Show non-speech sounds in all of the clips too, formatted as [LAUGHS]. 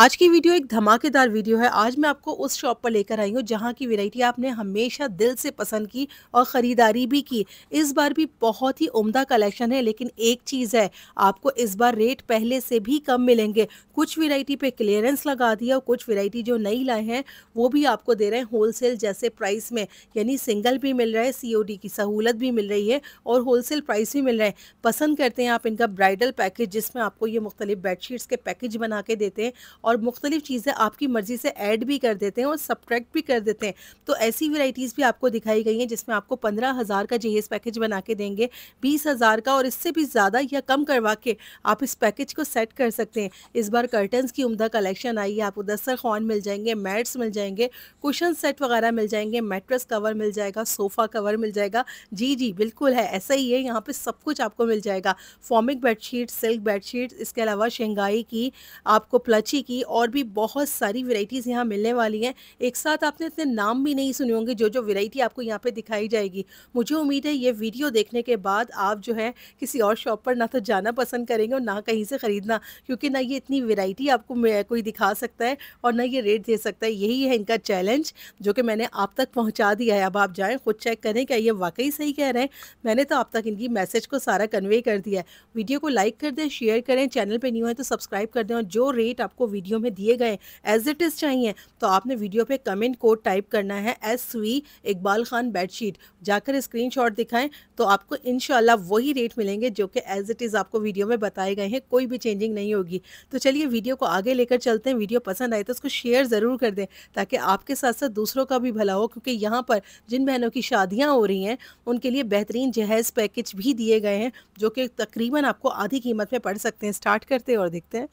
आज की वीडियो एक धमाकेदार वीडियो है आज मैं आपको उस शॉप पर लेकर आई हूँ जहाँ की वेराइटी आपने हमेशा दिल से पसंद की और ख़रीदारी भी की इस बार भी बहुत ही उम्दा कलेक्शन है लेकिन एक चीज़ है आपको इस बार रेट पहले से भी कम मिलेंगे कुछ वेराइटी पे क्लियरेंस लगा दिया और कुछ वेराइटी जो नई लाए हैं वो भी आपको दे रहे हैं होल जैसे प्राइस में यानी सिंगल भी मिल रहा है सी की सहूलत भी मिल रही है और होल प्राइस भी मिल रहा है पसंद करते हैं आप इनका ब्राइडल पैकेज जिसमें आपको ये मुख्तलिफ बेड के पैकेज बना के देते हैं और मुख्तलिफ चीज़ें आपकी मर्ज़ी से ऐड भी कर देते हैं और सब्ट्रैक्ट भी कर देते हैं तो ऐसी वेराइटीज़ भी आपको दिखाई गई हैं जिसमें आपको पंद्रह हज़ार का जहेज़ पैकेज बना के देंगे बीस हज़ार का और इससे भी ज़्यादा या कम करवा के आप इस पैकेज को सेट कर सकते हैं इस बार कर्टन्स की उमदा कलेक्शन आई है आपको दस्तर खान मिल जाएंगे मैट्स मिल जाएंगे कुशन सेट वगैरह मिल जाएंगे मेट्रस कवर मिल जाएगा सोफ़ा कवर मिल जाएगा जी जी बिल्कुल है ऐसा ही है यहाँ पर सब कुछ आपको मिल जाएगा फॉमिक बेडशीट सिल्क बेडशीट इसके अलावा शेंगाई की आपको प्लची की की और भी बहुत सारी वेराइटीज़ यहाँ मिलने वाली हैं एक साथ आपने इतने नाम भी नहीं सुने होंगे जो जो वेराइटी आपको यहाँ पे दिखाई जाएगी मुझे उम्मीद है ये वीडियो देखने के बाद आप जो है किसी और शॉप पर ना तो जाना पसंद करेंगे और ना कहीं से ख़रीदना क्योंकि ना ये इतनी वेराइटी आपको कोई दिखा सकता है और ना ये रेट दे सकता है यही है इनका चैलेंज जो कि मैंने आप तक पहुँचा दिया है अब आप जाएँ खुद चेक करें क्या ये वाकई सही कह रहे हैं मैंने तो आप तक इनकी मैसेज को सारा कन्वे कर दिया है वीडियो को लाइक कर दें शेयर करें चैनल पर न्यू है तो सब्सक्राइब कर दें और जो रेट आपको वीडियो वीडियो में दिए गए एज इट इज़ चाहिए तो आपने वीडियो पे कमेंट कोड टाइप करना है S V Iqbal Khan bedsheet जाकर शॉट दिखाएं तो आपको इन वही रेट मिलेंगे जो कि एज इट इज़ आपको वीडियो में बताए गए हैं कोई भी चेंजिंग नहीं होगी तो चलिए वीडियो को आगे लेकर चलते हैं वीडियो पसंद आए तो उसको शेयर ज़रूर कर दें ताकि आपके साथ साथ दूसरों का भी भला हो क्योंकि यहाँ पर जिन बहनों की शादियाँ हो रही हैं उनके लिए बेहतरीन जहेज़ पैकेज भी दिए गए हैं जो कि तकरीबन आपको आधी कीमत में पड़ सकते हैं स्टार्ट करते हैं और देखते हैं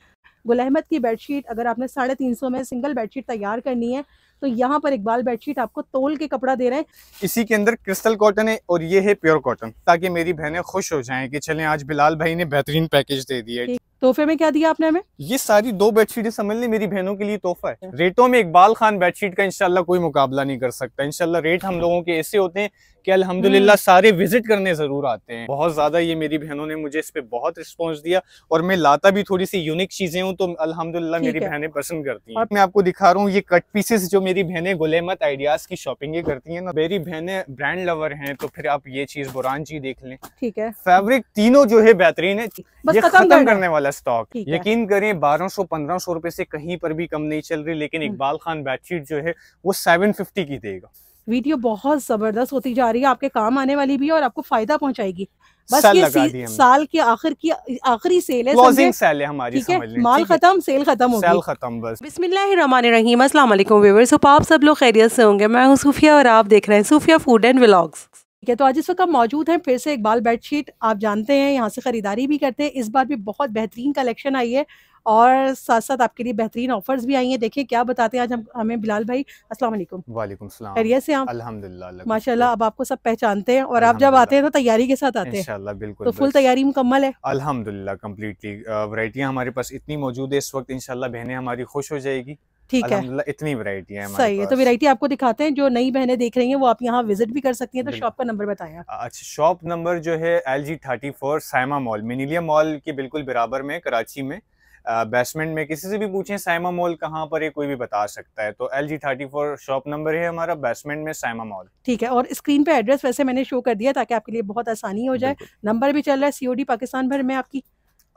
गुल अहमद की बेडशीट अगर आपने साढ़े तीन सौ में सिंगल बेडशीट तैयार करनी है तो यहाँ पर इकबाल बेडशीट आपको तोल के कपड़ा दे रहे हैं इसी के अंदर क्रिस्टल कॉटन है और ये है प्योर कॉटन ताकि मेरी बहनें खुश हो जाएं कि चलें आज बिलाल भाई ने बेहतरीन पैकेज दे दिया है तोहफे में क्या दिया आपने हमें ये सारी दो बेडशीट समझ ली मेरी बहनों के लिए तोहफा है रेटों में इकबाल खान बेडशीट का इनशाला कोई मुकाबला नहीं कर सकता इनशाला रेट हम लोगों के ऐसे होते हैं कि अल्हम्दुलिल्लाह हम्म। सारे विजिट करने जरूर आते हैं बहुत ज्यादा ये मेरी बहनों ने मुझे इस पे बहुत रिस्पॉन्स दिया और मैं लाता भी थोड़ी सी यूनिक चीजें हूँ तो अलहमदुल्ला मेरी बहनें पसंद करती हैं मैं आपको दिखा रहा हूँ ये कट पीसेस जो मेरी बहनें गुलेमत आइडियाज की शॉपिंग करती है ना मेरी बहने ब्रांड लवर है तो फिर आप ये चीज बुरान जी देख लें ठीक है फैब्रिक तीनों जो है बेहतरीन है ये खत्म करने वाला वाला स्टॉक यकीन करें 1200-1500 रुपए से कहीं पर भी कम नहीं चल रही लेकिन हम्म। इकबाल खान बेडशीट जो है वो 750 की देगा वीडियो बहुत जबरदस्त होती जा रही है आपके काम आने वाली भी है और आपको फायदा पहुंचाएगी बस साल ये साल के आखिर की आखिरी सेल है सेल है हमारी समझ लें माल खत्म सेल खत्म हो सेल खत्म बस बिस्मिल्लाहिर्रहमानिर्रहीम अस्सलाम वालेकुम व्यूअर्स आप सब लोग खैरियत से होंगे मैं हूं सूफिया और आप देख रहे हैं सूफिया फूड एंड व्लॉग्स ठीक है तो आज इस वक्त मौजूद हैं फिर से इकबाल बेडशीट आप जानते हैं यहाँ से ख़रीदारी भी करते हैं इस बार भी बहुत बेहतरीन कलेक्शन आई है और साथ साथ आपके लिए बेहतरीन ऑफर्स भी आई हैं देखिए क्या बताते हैं आज हम हमें बिलाल भाई अस्सलाम वालेकुम वालेकुम सलाम खैरियत से आप अल्हम्दुलिल्लाह माशाल्लाह अब आपको सब पहचानते हैं और आप जब आते हैं तो तैयारी के साथ आते हैं बिल्कुल तो फुल तैयारी मुकम्मल है अल्हम्दुलिल्लाह कम्प्लीटली वरायटियाँ हमारे पास इतनी मौजूद है इस वक्त इनशाला बहनें हमारी खुश हो जाएगी ठीक है इतनी वैरायटी है सही है तो वैरायटी आपको दिखाते हैं जो नई बहनें देख रही हैं वो आप यहाँ विजिट भी कर सकती हैं तो शॉप का नंबर बताया अच्छा शॉप नंबर जो है L G thirty four Saima mall Millennium mall के बिल्कुल बराबर में कराची में बेसमेंट में किसी से भी पूछें साइमा मॉल कहाँ पर है कोई भी बता सकता है तो L G thirty four shop number है हमारा बेसमेंट में साइमा मॉल ठीक है और स्क्रीन पे एड्रेस वैसे मैंने शो कर दिया ताकि आपके लिए बहुत आसानी हो जाए नंबर भी चल रहा है सीओडी पाकिस्तान भर में आपकी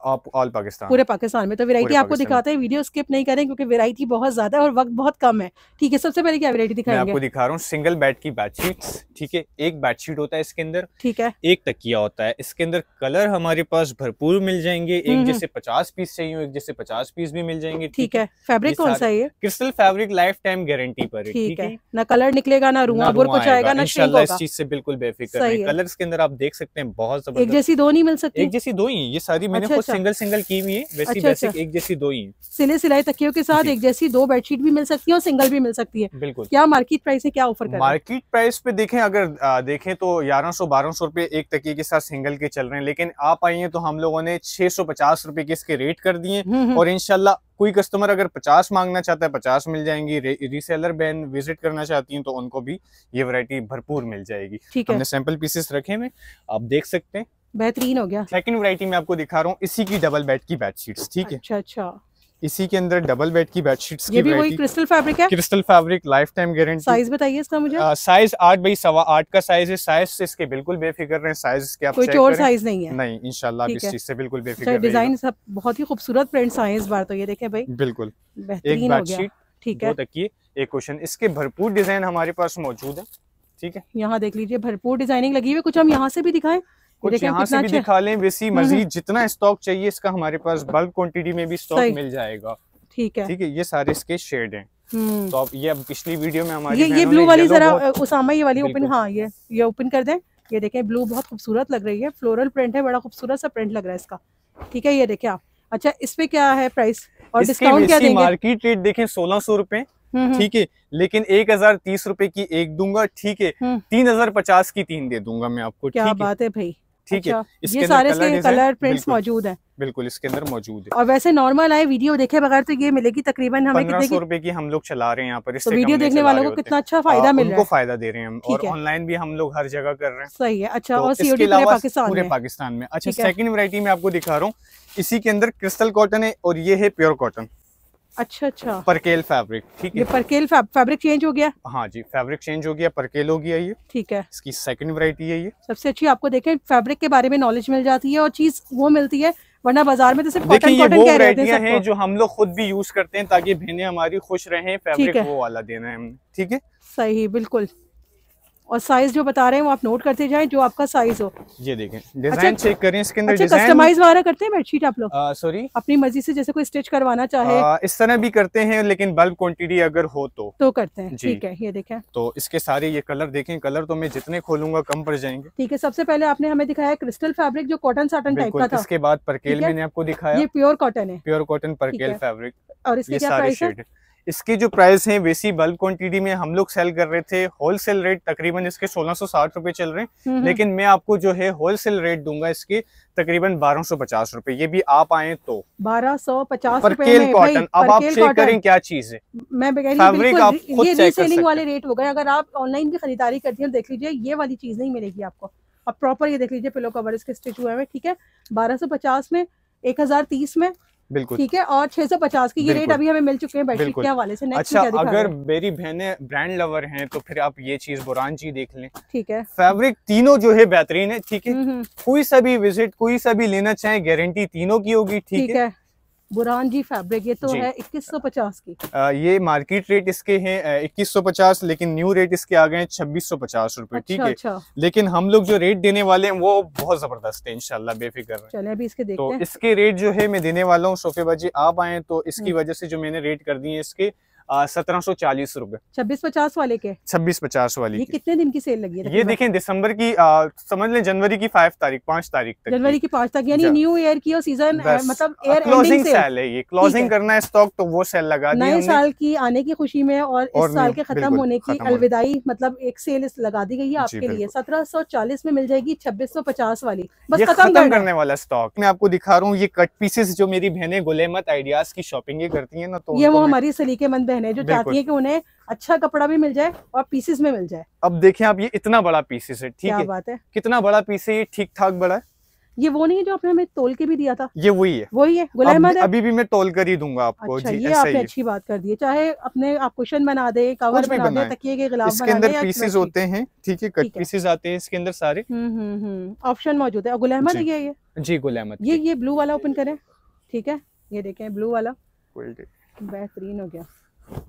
ऑल पाकिस्तान पूरे पाकिस्तान में तो वैरायटी आपको दिखाते हैं वीडियो स्किप नहीं करें क्योंकि वैरायटी बहुत ज्यादा है और वक्त बहुत कम है ठीक है सबसे पहले क्या वैरायटी दिखाएंगे मैं आपको दिखा रहा हूँ सिंगल बेड की बेडशीट ठीक है एक बेडशीट होता है इसके अंदर ठीक है एक तकिया होता है इसके अंदर कलर हमारे पास भरपूर मिल जाएंगे एक हम्म, हम्म। जैसे पचास पीस चाहिए एक जैसे पचास पीस भी मिल जाएंगे ठीक है फेब्रिक कौन सा है crystal fabric lifetime guarantee पर ठीक है ना कलर निकलेगा ना रूआ बुर कुछ आएगा ना इनशाला इस चीज से बिल्कुल बेफिक्र कलर के अंदर आप देख सकते हैं बहुत जबरदस्त एक जैसी दो नहीं मिल सकती एक जैसी दो ही ये सारी मैंने अच्छा, अच्छा। सिंगल सिंगल की भी है वैसी अच्छा, बेसिक अच्छा। एक जैसी दो ही है सिले सिलाई तकियों के साथ एक जैसी दो बेडशीट भी मिल सकती है और सिंगल भी मिल सकती है बिल्कुल क्या मार्केट प्राइस है क्या ऑफर कर मार्केट प्राइस पे देखें अगर देखें तो ग्यारह सौ बारह सौ रूपए एक तकिए के साथ सिंगल के चल रहे हैं लेकिन आप आई है तो हम लोगों ने छह सौ पचास रूपए के इसके रेट कर दिए हम्म, हम्म। और इनशाला कोई कस्टमर अगर 50 मांगना चाहता है 50 मिल जाएंगी रीसेलर बहन विजिट करना चाहती हैं तो उनको भी ये वैरायटी भरपूर मिल जाएगी हमने सैंपल पीसेस रखे हुए आप देख सकते हैं बेहतरीन हो गया सेकंड वैरायटी में आपको दिखा रहा हूँ इसी की डबल बेड की बेडशीट्स ठीक है अच्छा अच्छा इसी के अंदर डबल बेड की बेडशीट्स ये भी वही क्रिस्टल फैब्रिक है crystal fabric lifetime guarantee size बताइए इसका मुझे साइज आठ बाई सवा आठ का साइज है साइज से इसके बिल्कुल बेफिक्र रहे साइज के आप कोई चोर तो साइज नहीं है नहीं इंशाल्लाह इस चीज से बिल्कुल बेफिक्र डिजाइन अच्छा, सब बहुत ही खूबसूरत प्रिंट आए इस बार तो ये देखे भाई बिल्कुल एक बेडशीट ठीक है एक क्वेश्चन इसके भरपूर डिजाइन हमारे पास मौजूद है ठीक है यहाँ देख लीजिए भरपूर डिजाइनिंग लगी हुई कुछ हम यहाँ से भी दिखाएं तो कुछ यहाँ से भी दिखा लें वैसी मजीद जितना स्टॉक चाहिए इसका हमारे पास बल्क क्वांटिटी में भी स्टॉक मिल जाएगा ठीक है ठीक है ये सारे इसके शेड हैं हम्म। तो आप ये अब पिछली वीडियो में हमारी ये ये ब्लू वाली जरा उसामा ये वाली ओपन हाँ ये ये ओपन कर दें ये देखें ब्लू बहुत खूबसूरत लग रही है फ्लोरल प्रिंट है बड़ा खूबसूरत सा प्रिंट लग रहा है इसका ठीक है ये देखें आप अच्छा इस पे क्या है प्राइस और डिस्काउंट क्या देंगे मार्केट रेट देखें सोलह सौ रूपए हम्म, हम्म। ठीक है लेकिन एक हजार तीस रूपए की एक दूंगा ठीक है तीन हजार पचास की तीन दे दूंगा मैं आपको क्या बात है भाई ठीक है अच्छा, इसके ये सारे इसके कलर प्रिंट्स मौजूद हैं बिल्कुल इसके अंदर मौजूद है और वैसे नॉर्मल आए वीडियो देखे बगैर तो ये मिलेगी तकरीबन हमें कितने सौ रुपए की हम लोग चला रहे हैं यहाँ पर इस तो वीडियो देखने वालों को कितना अच्छा फायदा हाँ, मिल रहा है फायदा दे रहे हैं हम और ऑनलाइन भी हम लोग हर जगह कर रहे हैं सही है अच्छा और तो सीओडी पाकिस्तान पूरे पाकिस्तान में अच्छा सेकंड वैरायटी में आपको दिखा रहा हूँ इसी के अंदर क्रिस्टल कॉटन है और ये है प्योर कॉटन अच्छा अच्छा परकेल फैब्रिक ठीक है परकेल फैब्रिक चेंज हो गया हाँ जी फैब्रिक चेंज हो गया परकेल हो गया ये ठीक है इसकी सेकंड वरायटी है ये सबसे अच्छी आपको देखें फैब्रिक के बारे में नॉलेज मिल जाती है और चीज वो मिलती है वरना बाजार में तो सिर्फ कॉटन कॉटन कह रहे हैं है जो हम लोग खुद भी यूज करते हैं ताकि बहने हमारी खुश रहे फैब्रिक वो वाला देना है हमने ठीक है सही बिल्कुल और साइज जो बता रहे हैं वो आप नोट करते जाएं जो आपका साइज हो ये देखें डिजाइन अच्छा, चेक करें इसके अंदर अच्छा, कस्टमाइज वगैरह करते हैं बेडशीट आप लोग सॉरी अपनी मर्जी से जैसे कोई स्टिच करवाना चाहे आ, इस तरह भी करते हैं लेकिन बल्ब क्वांटिटी अगर हो तो तो करते हैं ठीक है ये देखें तो इसके सारे ये कलर देखें कलर तो मैं जितने खोलूंगा कम पड़ जाएंगे ठीक है सबसे पहले आपने हमें दिखाया क्रिस्टल फेब्रिक जो कॉटन साटन टाइप का था इसके बाद परकेल मैंने आपको दिखाया ये प्योर कॉटन है प्योर कॉटन परकेल फेब्रिक और इसके सारे इसके जो प्राइस हैं वैसी बल्क क्वांटिटी में हम लोग सेल कर रहे थे होलसेल रेट तकरीबन इसके सोलह रुपए चल रहे हैं हम्म, हम्म। लेकिन मैं आपको जो है होलसेल रेट दूंगा इसके तकरीबन बारह सौ पचास रुपए ये भी आप आए तो बारह सौ पचास परकेल कॉटन अब आप चेक करें क्या चीज है मैं फैब्रिक आप खुद चेक कर वाले रेट हो गए अगर आप ऑनलाइन भी खरीदारी करती है देख लीजिए ये वाली चीज नहीं मिलेगी आपको अब प्रॉपर ये देख लीजिए पिलो कवर इसके स्टिच हुए हैं ठीक है बारह सौ पचास में एक हजार तीस में बिल्कुल ठीक है और 650 की ये रेट अभी हमें मिल चुके हैं बेडशीट के हवाले से अच्छा अगर मेरी बहने ब्रांड लवर हैं तो फिर आप ये चीज बुरान जी देख लें ठीक है फैब्रिक तीनों जो है बेहतरीन है ठीक है हम्म, हम्म। कोई सा भी विजिट कोई सा भी लेना चाहे गारंटी तीनों की होगी ठीक है जी फैब्रिक ये तो है 2150 की आ, ये मार्केट रेट इसके हैं 2150 लेकिन न्यू रेट इसके आ गए हैं छब्बीस सौ पचास रूपए ठीक है अच्छा, अच्छा। लेकिन हम लोग जो रेट देने वाले हैं वो बहुत जबरदस्त है इनशाला बेफिक्र चले अभी इसके देखते तो हैं। इसके रेट जो है मैं देने वाला हूँ सोफेबाजी आप आए तो इसकी हम्म। वजह से जो मैंने रेट कर दिए इसके सत्रह सौ चालीस रूपए छब्बीस पचास वाले के छब्बीस पचास वाले ये कितने दिन की सेल लगी है ये देखें दिसंबर की आ, समझ लें जनवरी की फाइव तारीख पाँच तारीख तक जनवरी की पांच तारीख यानी न्यू अच्छा। ईयर की और सीजन मतलब एयर क्लोजिंग सेल है ये क्लोजिंग करना है स्टॉक तो वो सेल लगा नए साल की आने की खुशी में और इस साल के खत्म होने की अलविदाई मतलब एक सेल लगा दी गई है आपके लिए सत्रह सौ चालीस में मिल जाएगी छब्बीस सौ पचास वाली बस खत्म करने वाला स्टॉक मैं आपको दिखा रहा हूँ ये कट पीसेस जो मेरी बहने गुलेमत आइडियाज की शॉपिंग करती है ना तो ये वो हमारी सलीकेमंद बहन बहन है जो चाहती है कि उन्हें अच्छा कपड़ा भी मिल जाए और पीसेस में मिल जाए अब देखें आप ये इतना बड़ा पीसेस है ठीक है बात है कितना बड़ा पीस है ये ठीक ठाक बड़ा है ये वो नहीं है जो आपने हमें तोल के भी दिया था ये वही है वही है गुलाम अब, अभी भी मैं तोल कर ही दूंगा आपको अच्छा, जी, ये आपने ये। अच्छी बात कर दी है चाहे अपने आप क्वेश्चन बना दे कवर बना दे तकिए के गिलाफ इसके अंदर पीसेस होते हैं ठीक है कट पीसेस आते हैं इसके अंदर सारे ऑप्शन हम्म, हम्म, हम्म, मौजूद है गुल अहमद ये ये जी गुल अहमद ये ये ब्लू वाला ओपन करे ठीक है ये देखे ब्लू वाला बेहतरीन हो गया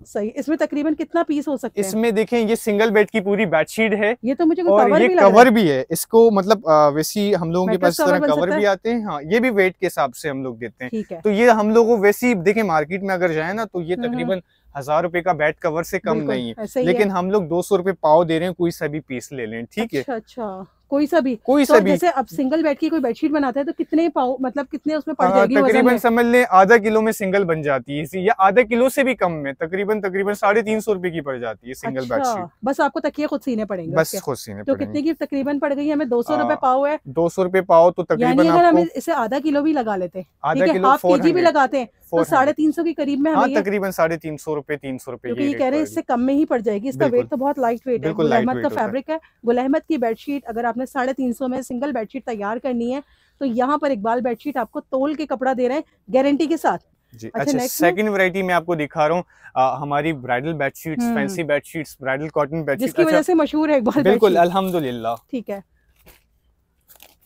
सही इसमें तकरीबन कितना पीस हो सकता है इसमें देखें ये सिंगल बेड की पूरी बेडशीट है ये तो मुझे और कवर ये भी कवर भी है इसको मतलब वैसी हम लोगों के पास कवर, कवर भी आते हैं हाँ ये भी वेट के हिसाब से हम लोग देते हैं तो ये हम लोग वैसी देखें मार्केट में अगर जाए ना तो ये हम्म, हम्म। तकरीबन हजार रुपए का बेड कवर से कम नहीं है लेकिन हम लोग दो सौ पाव दे रहे हैं कोई सभी पीस ले लें ठीक है अच्छा, अच्छा। कोई सा भी कोई तो सा भी जैसे अब सिंगल बेड की कोई बेडशीट बनाते हैं तो कितने पाओ मतलब कितने उसमें पड़ हाँ, जाएगी तकरीबन समझ लें आधा किलो में सिंगल बन जाती है या आधा किलो से भी कम में तकरीबन तकरीबन साढ़े तीन सौ रुपए की पड़ जाती है सिंगल अच्छा, बेडशीट बस आपको तकिए खुद सीने पड़ेंगे बस खुद सीने तो कितने की तकरीबन पड़ गई हमें दो सौ रुपए हाँ, पाओ है दो सौ रुपए पाओ तो तकरीबन अगर हम इसे आधा किलो भी लगा लेते हैं हाफ के जी भी लगाते हैं तो साढ़े तीन सौ के करीब में हाँ, हमें तकरीबन साढ़े तीन सौ रुपए तीन सौ रुपए कह रहे हैं इससे कम में ही पड़ जाएगी इसका वेट तो बहुत लाइट वेट है गुलाहमद का फैब्रिक है गुलाहमद की बेडशीट अगर आप आपने साढ़े तीन सौ में सिंगल बेडशीट तैयार करनी है तो यहाँ पर इकबाल बेडशीट आपको तोल के कपड़ा दे रहे हैं गारंटी के साथ जी अच्छा सेकंड अच्छा, वैरायटी में आपको दिखा रहा हूँ हमारी bridal bedsheets fancy bedsheets bridal cotton bedsheet जिसकी अच्छा, वजह से मशहूर है इकबाल बिल्कुल अलहमदुल्ला ठीक है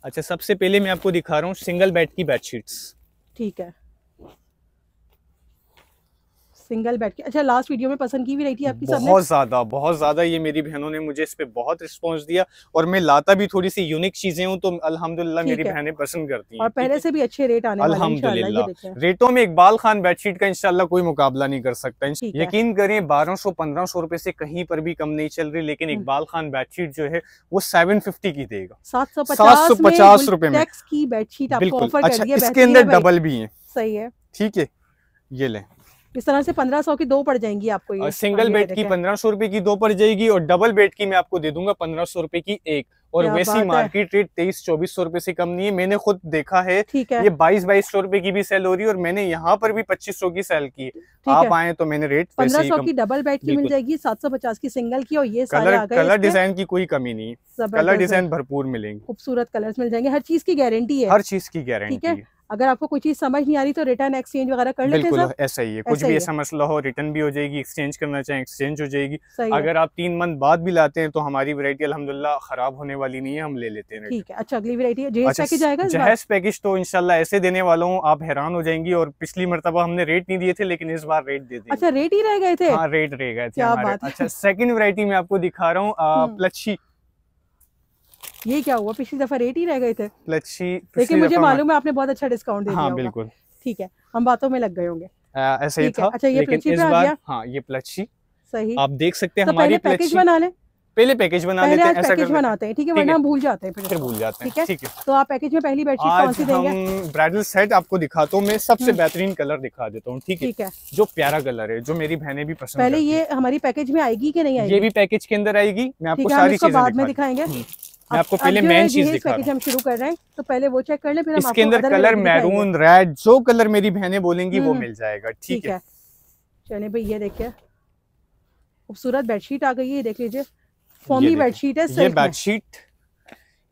अच्छा सबसे पहले मैं आपको दिखा रहा हूँ सिंगल बेड की बेडशीट्स ठीक है सिंगल बेड की अच्छा लास्ट वीडियो में पसंद की भी रही थी आपकी बहुत ज्यादा बहुत ज्यादा ये मेरी बहनों ने मुझे इस पे बहुत रिस्पॉन्स दिया और मैं लाता भी थोड़ी सी यूनिक चीजें हूँ तो अलहमदुल्ला मेरी बहनें पसंद करती हैं और पहले से भी अच्छे रेट आने अलहमदुल्ला रेटों में इकबाल खान बेडशीट का इनशाला कोई मुकाबला नहीं कर सकता यकीन करें बारह सौ पंद्रह सौ रुपए से कहीं पर भी कम नहीं चल रही लेकिन हम्म। इकबाल खान बेडशीट जो है वो सेवन फिफ्टी की देगा सात सौ पचास रुपए में की बेडशीट आपको ऑफर अच्छा, इसके अंदर डबल भी है सही है ठीक है ये लें इस तरह से पंद्रह सौ की दो पड़ जाएंगी आपको ये सिंगल बेड की पंद्रह सौ रुपए की दो पड़ जाएगी और डबल बेड की मैं आपको दे दूंगा पंद्रह सौ रुपए की एक और वैसी मार्केट रेट तेईस चौबीस सौ रुपए से कम नहीं है मैंने खुद देखा है ठीक है ये बाईस बाईस सौ रुपए की भी सेल हो रही है और मैंने यहाँ पर भी पच्चीस सौ की सेल की आप आए तो मैंने रेट पंद्रह सौ की डबल बेड की मिल जाएगी सात सौ पचास की सिंगल की और ये कलर कलर डिजाइन की कोई कमी नहीं कलर डिजाइन भरपूर मिलेंगे खूबसूरत कलर मिल जाएंगे हर चीज की गारंटी है हर चीज की गारंटी है अगर आपको कोई चीज समझ नहीं आ रही तो रिटर्न एक्सचेंज वगैरह कर लेते हैं ऐसा ही है कुछ भी ऐसा मसला हो रिटर्न भी हो जाएगी एक्सचेंज करना चाहे एक्सचेंज हो जाएगी अगर आप तीन मंथ बाद भी लाते हैं तो हमारी वरायटी अलहमदुल्ला खराब होने वाली नहीं है हम ले लेते हैं ठीक है अच्छा अगली वरायटी जहेज पैकेज जहेज पैकेज तो इनशाला ऐसे देने वाला हूँ आप हैरान हो जाएंगी और पिछली मरतबा हमने रेट नहीं दिए थे लेकिन इस बार रेट दे अच्छा रेट ही रह गए थे रेट हाँ, रह गए थे अच्छा सेकंड वरायटी में आपको दिखा रहा हूँ हम्म। प्लच्छी ये क्या हुआ पिछली दफा रेट ही रह गए थे लेकिन मुझे मालूम है आपने बहुत अच्छा डिस्काउंट हाँ, दिया बिल्कुल ठीक है हम बातों में लग गए होंगे ऐसे ही था अच्छा ये प्लची हाँ ये प्लची सही आप देख सकते हैं तो हमारी पैकेज बना ले पहले पैकेज बना पहले लेते हैं पैकेज बनाते हैं ठीक है वरना भूल जाते हैं फिर भूल जाते हैं ठीक है तो आप पैकेज में पहली बेडशीट कौन सी देंगे ब्राइडल सेट आपको दिखाता हूँ मैं सबसे हम्म। बेहतरीन कलर दिखा देता हूँ ठीक है जो प्यारा कलर है जो मेरी बहनें भी पसंद पहले ये हमारी पैकेज में आएगी की नहीं आएगी ये भी पैकेज के अंदर आएगी मैं आपको सारी चीजें बाद में दिखाएंगे मैं आपको पहले मेन चीज दिखा रहा हम शुरू कर रहे हैं तो पहले वो चेक कर ले फिर इसके अंदर कलर मैरून रेड जो कलर मेरी बहनें बोलेंगी वो हम्म, मिल जाएगा ठीक है चले भाई ये देखिए खूबसूरत बेडशीट आ गई है देख लीजिए फॉर्मी बेडशीट है ये बेडशीट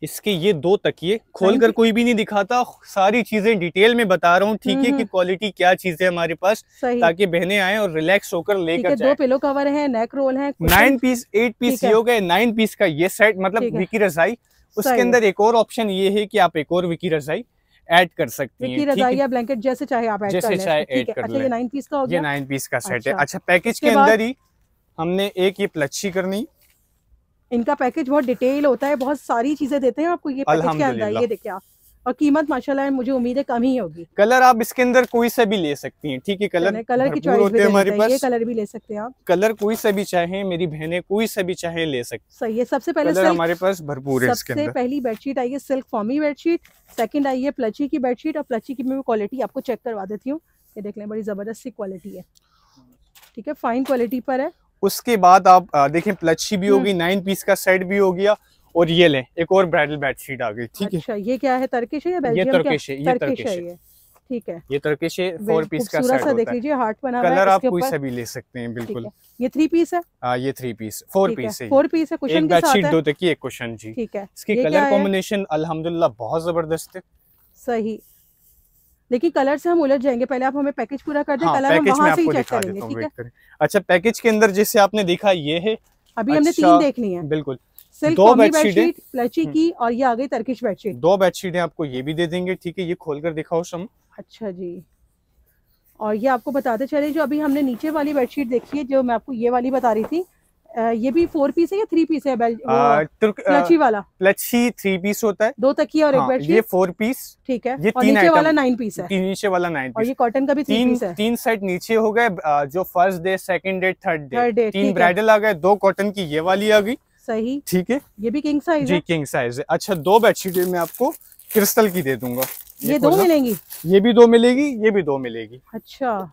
इसके ये दो तकिए हाँ खोलकर कोई भी नहीं दिखाता सारी चीजें डिटेल में बता रहा हूँ ठीक है हम्म, कि क्वालिटी हम्म। क्या चीज है हमारे पास ताकि बहने आए और रिलैक्स होकर लेकर दो पिलो कवर है नेक रोल है नाइन पीस एट पीस ये हो गए नाइन पीस का ये सेट मतलब विकी रजाई उसके अंदर एक और ऑप्शन ये है की आप एक और विकी रजाई ऐड कर सकते हैं रजाई या ब्लैंकेट जैसे चाहे आप ऐड जैसे चाहे ऐड कर लें अच्छा, ये नाइन पीस का हो गया ये नाइन पीस का सेट है अच्छा पैकेज अच्छा, के अंदर ही हमने एक ये प्लच्छी करनी इनका पैकेज बहुत डिटेल होता है बहुत सारी चीजें देते हैं आपको ये पैकेज के अंदर ये देखिए आप और कीमत माशाल्लाह मुझे उम्मीद है कम ही होगी कलर आप इसके अंदर कोई से भी ले सकती हैं ठीक है कलर कलर की चॉइस हमारे पास ये कलर भी ले सकते हैं आप कलर कोई से भी चाहे मेरी बहने कोई से भी चाहे ले सकते सही है सबसे पहले कलर हमारे पास भरपूर है सबसे पहली बेडशीट आई है सिल्क फॉमी बेडशीट सेकंड आई है प्लची की बेडशीट और प्लची की क्वालिटी आपको चेक करवा देती हूँ ये देख लें बड़ी जबरदस्त सी क्वालिटी है ठीक है फाइन क्वालिटी पर है उसके बाद आप देखें प्लची भी हम्म। होगी नाइन पीस का सेट भी हो गया और ये लें एक और ब्राइडल बेडशीट आ गई ठीक है अच्छा, ये क्या है तर्किश है या ये तर्किश है ये तर्किश है ठीक है ये तर्किश है फोर पीस का सेट होता देख लीजिए हार्ट बना कलर आप कोई सा भी ले सकते हैं बिल्कुल ये थ्री हाँ, पीस है ये थ्री पीस फोर पीस है फोर पीस है क्वेश्चन के साथ दो तक एक क्वेश्चन जी ठीक है इसकी कलर कॉम्बिनेशन अलहमदुल्ला बहुत जबरदस्त है सही देखिए कलर से हम उलझ जाएंगे पहले आप हमें पैकेज पूरा कर दे हाँ, कलर हम वहाँ से ही चेक करेंगे ठीक है अच्छा पैकेज के अंदर जिससे आपने देखा ये है अभी हमने अच्छा, तीन देख ली है बिल्कुल दो बेडशीट प्लची हम्म। की और ये आ गई तर्किश बेडशीट दो बेडशीट है आपको ये भी दे देंगे ठीक है ये खोल कर दिखाओ सम अच्छा जी और ये आपको बताते चले जो अभी हमने नीचे वाली बेडशीट देखी है जो मैं आपको ये वाली बता रही थी ये भी फोर पीस है या थ्री पीस है लच्छी वाला प्लची थ्री पीस होता है दो तकिया और एक बेड हाँ, ये फोर पीस ठीक है ये और नीचे वाला नाइन पीस है नीचे वाला नाइन और ये कॉटन का भी तीन पीस है तीन सेट नीचे हो गए जो first day second day third day तीन ब्राइडल आ गए दो कॉटन की ये वाली आ गई सही ठीक है ये भी किंग साइज जी किंग साइज है अच्छा दो बेडशीट में आपको क्रिस्टल की दे दूंगा ये दो मिलेंगी ये भी दो मिलेगी ये भी दो मिलेगी अच्छा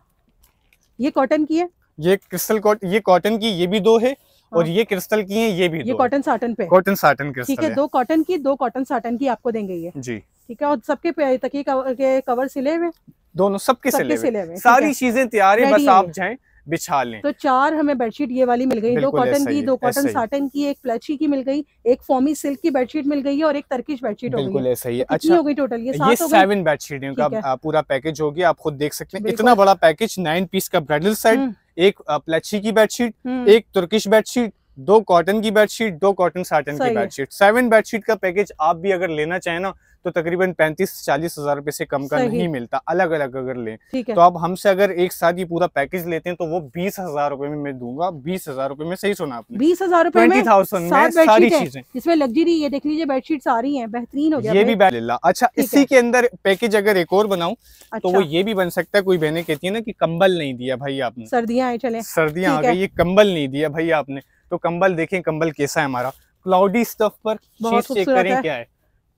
ये कॉटन की है ये क्रिस्टल कॉटन ये कॉटन की ये भी दो है और हाँ। ये क्रिस्टल की है ये भी ये कॉटन साटन पे कॉटन साटन की ठीक है दो कॉटन की दो कॉटन साटन की आपको देंगे ये जी ठीक है और सबके पे तकिए कवर सिले हुए दोनों सबके सिले हुए सारी चीजें तैयार है बस आप जाए बिछा लें तो चार हमें बेडशीट ये वाली मिल गई दो कॉटन की दो कॉटन साटन की एक प्लची की मिल गई एक फॉर्मी सिल्क की बेडशीट मिल गई और एक तर्किश बेडशीट बिल्कुल ऐसा ही तो अच्छा, हो गई टोटल ये ये सेवन बेडशीट का पूरा पैकेज हो गया आप खुद देख सकते हैं इतना बड़ा पैकेज नाइन पीस का ब्राइडल हम्म। सेट एक प्लेची की बेडशीट हम्म। एक तुर्किश बेडशीट दो कॉटन की बेडशीट दो कॉटन साटन की बेडशीट सेवन बेडशीट का पैकेज आप भी अगर लेना चाहें ना तो तकरीबन पैंतीस चालीस हजार रुपए से कम का नहीं मिलता अलग अलग अगर लें तो आप हमसे अगर एक साथ ही पूरा पैकेज लेते हैं तो वो बीस हजार रूपए में मैं दूंगा बीस हजार रूपए में सही सुना आपने बीस हजार रूपए थाउजेंड में सारी चीजें इसमें लग्जरी ये देख लीजिए बेडशीट सारी है बेहतरीन हो ये भी अच्छा इसी के अंदर पैकेज अगर एक और बनाऊ तो अच्छा। वो ये भी बन सकता है कोई बहने कहती है ना की कम्बल नहीं दिया भाई आपने सर्दियाँ चले सर्दियाँ आ गई ये कम्बल नहीं दिया भाई आपने तो कंबल देखें कंबल कैसा है हमारा क्लाउडी स्टफ पर चीज चेक करें क्या है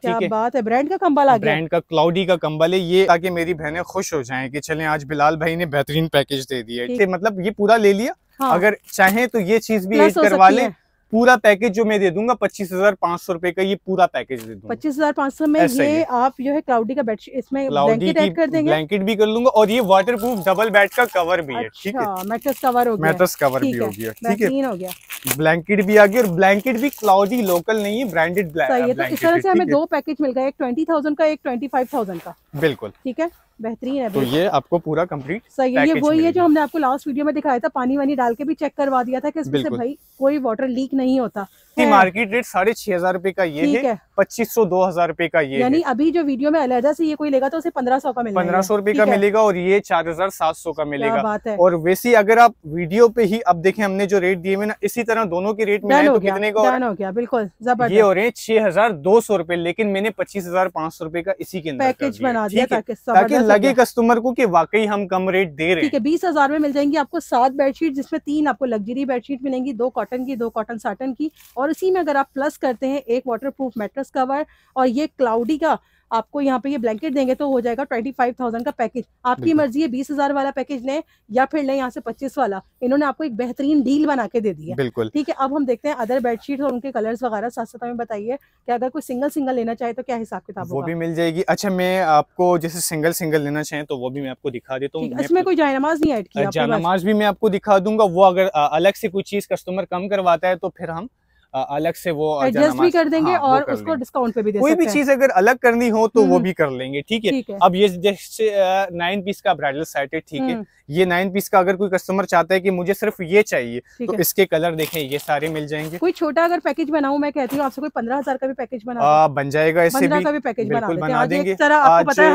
क्या बात है ब्रांड का कंबल आ गया ब्रांड का क्लाउडी का कंबल है ये ताकि मेरी बहनें खुश हो जाएं कि चलें आज बिलाल भाई ने बेहतरीन पैकेज दे दिया मतलब ये पूरा ले लिया हाँ। अगर चाहें तो ये चीज भी करवा लें पूरा पैकेज जो मैं दे दूंगा पच्चीस हजार पांच सौ रुपए का ये पूरा पैकेज दे दूंगा पच्चीस हजार पांच सौ में ये आप जो है क्लाउडी का बेडशीट इसमें ब्लैंकेट ऐड कर देंगे ब्लैंकेट भी कर लूंगा और ये वाटर प्रूफ डबल बेड का कवर भी है ठीक है मैट्रस अच्छा, कवर हो गया मैट्रस कवर भी हो गया ठीक है ब्लैंकेट भी आ गया और ब्लैंकेट भी क्लाउडी लोकल नहीं है ब्रांडेड ब्लैंकेट तो इस तरह से हमें दो पैकेज मिल गए एक ट्वेंटी थाउजेंड का एक ट्वेंटी फाइव थाउजेंड का बिल्कुल ठीक है बेहतरीन है तो ये आपको पूरा कंप्लीट सही है ये वही है जो हमने आपको लास्ट वीडियो में दिखाया था पानी वानी डाल के भी चेक करवा दिया था कि इसमें से भाई कोई वाटर लीक नहीं होता इसकी मार्केट रेट साढ़े छह हजार रूपए का ये है पच्चीस सौ दो हजार रूपए का ये यानी अभी जो वीडियो में अलहदा से ये कोई लेगा तो उसे पंद्रह सौ का मिलेगा पंद्रह सौ रूपये का मिलेगा और ये चार हजार सात सौ का मिलेगा बात है और वैसे अगर आप वीडियो पे ही अब देखें हमने जो रेट दिए ना इसी तरह दोनों के रेट मिले तो कितने का हो बिल्कुल ये हो रहे हैं छह हजार दो सौ रूपये लेकिन मैंने पच्चीस हजार पाँच सौ रूपये का इसी के अंदर पैकेज बना दिया ताकि लगे कस्टमर को की वाकई हम कम रेट दे रहे हैं बीस हजार में मिल जाएंगे आपको सात बेडशीट जिसमें तीन आपको लग्जरी बेडशीट मिलेंगी दो कॉटन की दो कॉटन साटन की और इसी में अगर आप प्लस करते हैं एक वाटर प्रूफ मेट्रस कवर और ये क्लाउडी का आपको यहाँ पे ये ब्लैंकेट देंगे तो हो जाएगा ट्वेंटी फाइव थाउजेंड का पैकेज आपकी मर्जी है बीस हजार वाला पैकेज लें या फिर लें यहाँ से पच्चीस वाला इन्होंने आपको एक बेहतरीन डील बना के दे दी है बिल्कुल ठीक है अब हम देखते हैं अदर बेडशीट और उनके कलर्स वगैरह साथ साथ हमें बताइए कि अगर कोई सिंगल सिंगल लेना चाहे तो क्या हिसाब किताब वो भी मिल जाएगी अच्छा मैं आपको जैसे सिंगल सिंगल लेना चाहे तो वो भी मैं आपको दिखा देता हूँ अच्छा, इसमें कोई जायनमाज नहीं एड किया जायनमाज भी मैं आपको दिखा दूंगा वो अगर अलग से कोई चीज कस्टमर कम करवाता है तो फिर हम अलग से वो एडजस्ट भी कर देंगे हाँ, और उसको डिस्काउंट पे भी दे कोई भी चीज अगर अलग करनी हो तो वो हम्म। भी कर लेंगे ठीक है अब ये जैसे नाइन पीस का ब्राइडल सेट है ठीक है हम्म। ये नाइन पीस का अगर कोई कस्टमर चाहता है कि मुझे सिर्फ ये चाहिए तो इसके कलर देखें ये सारे मिल जाएंगे कोई छोटा अगर पैकेज बनाऊ मैं कहती हूँ आपसे कोई पंद्रह हजार का भी पैकेज बना बन जाएगा इससे भी पैकेज बना देंगे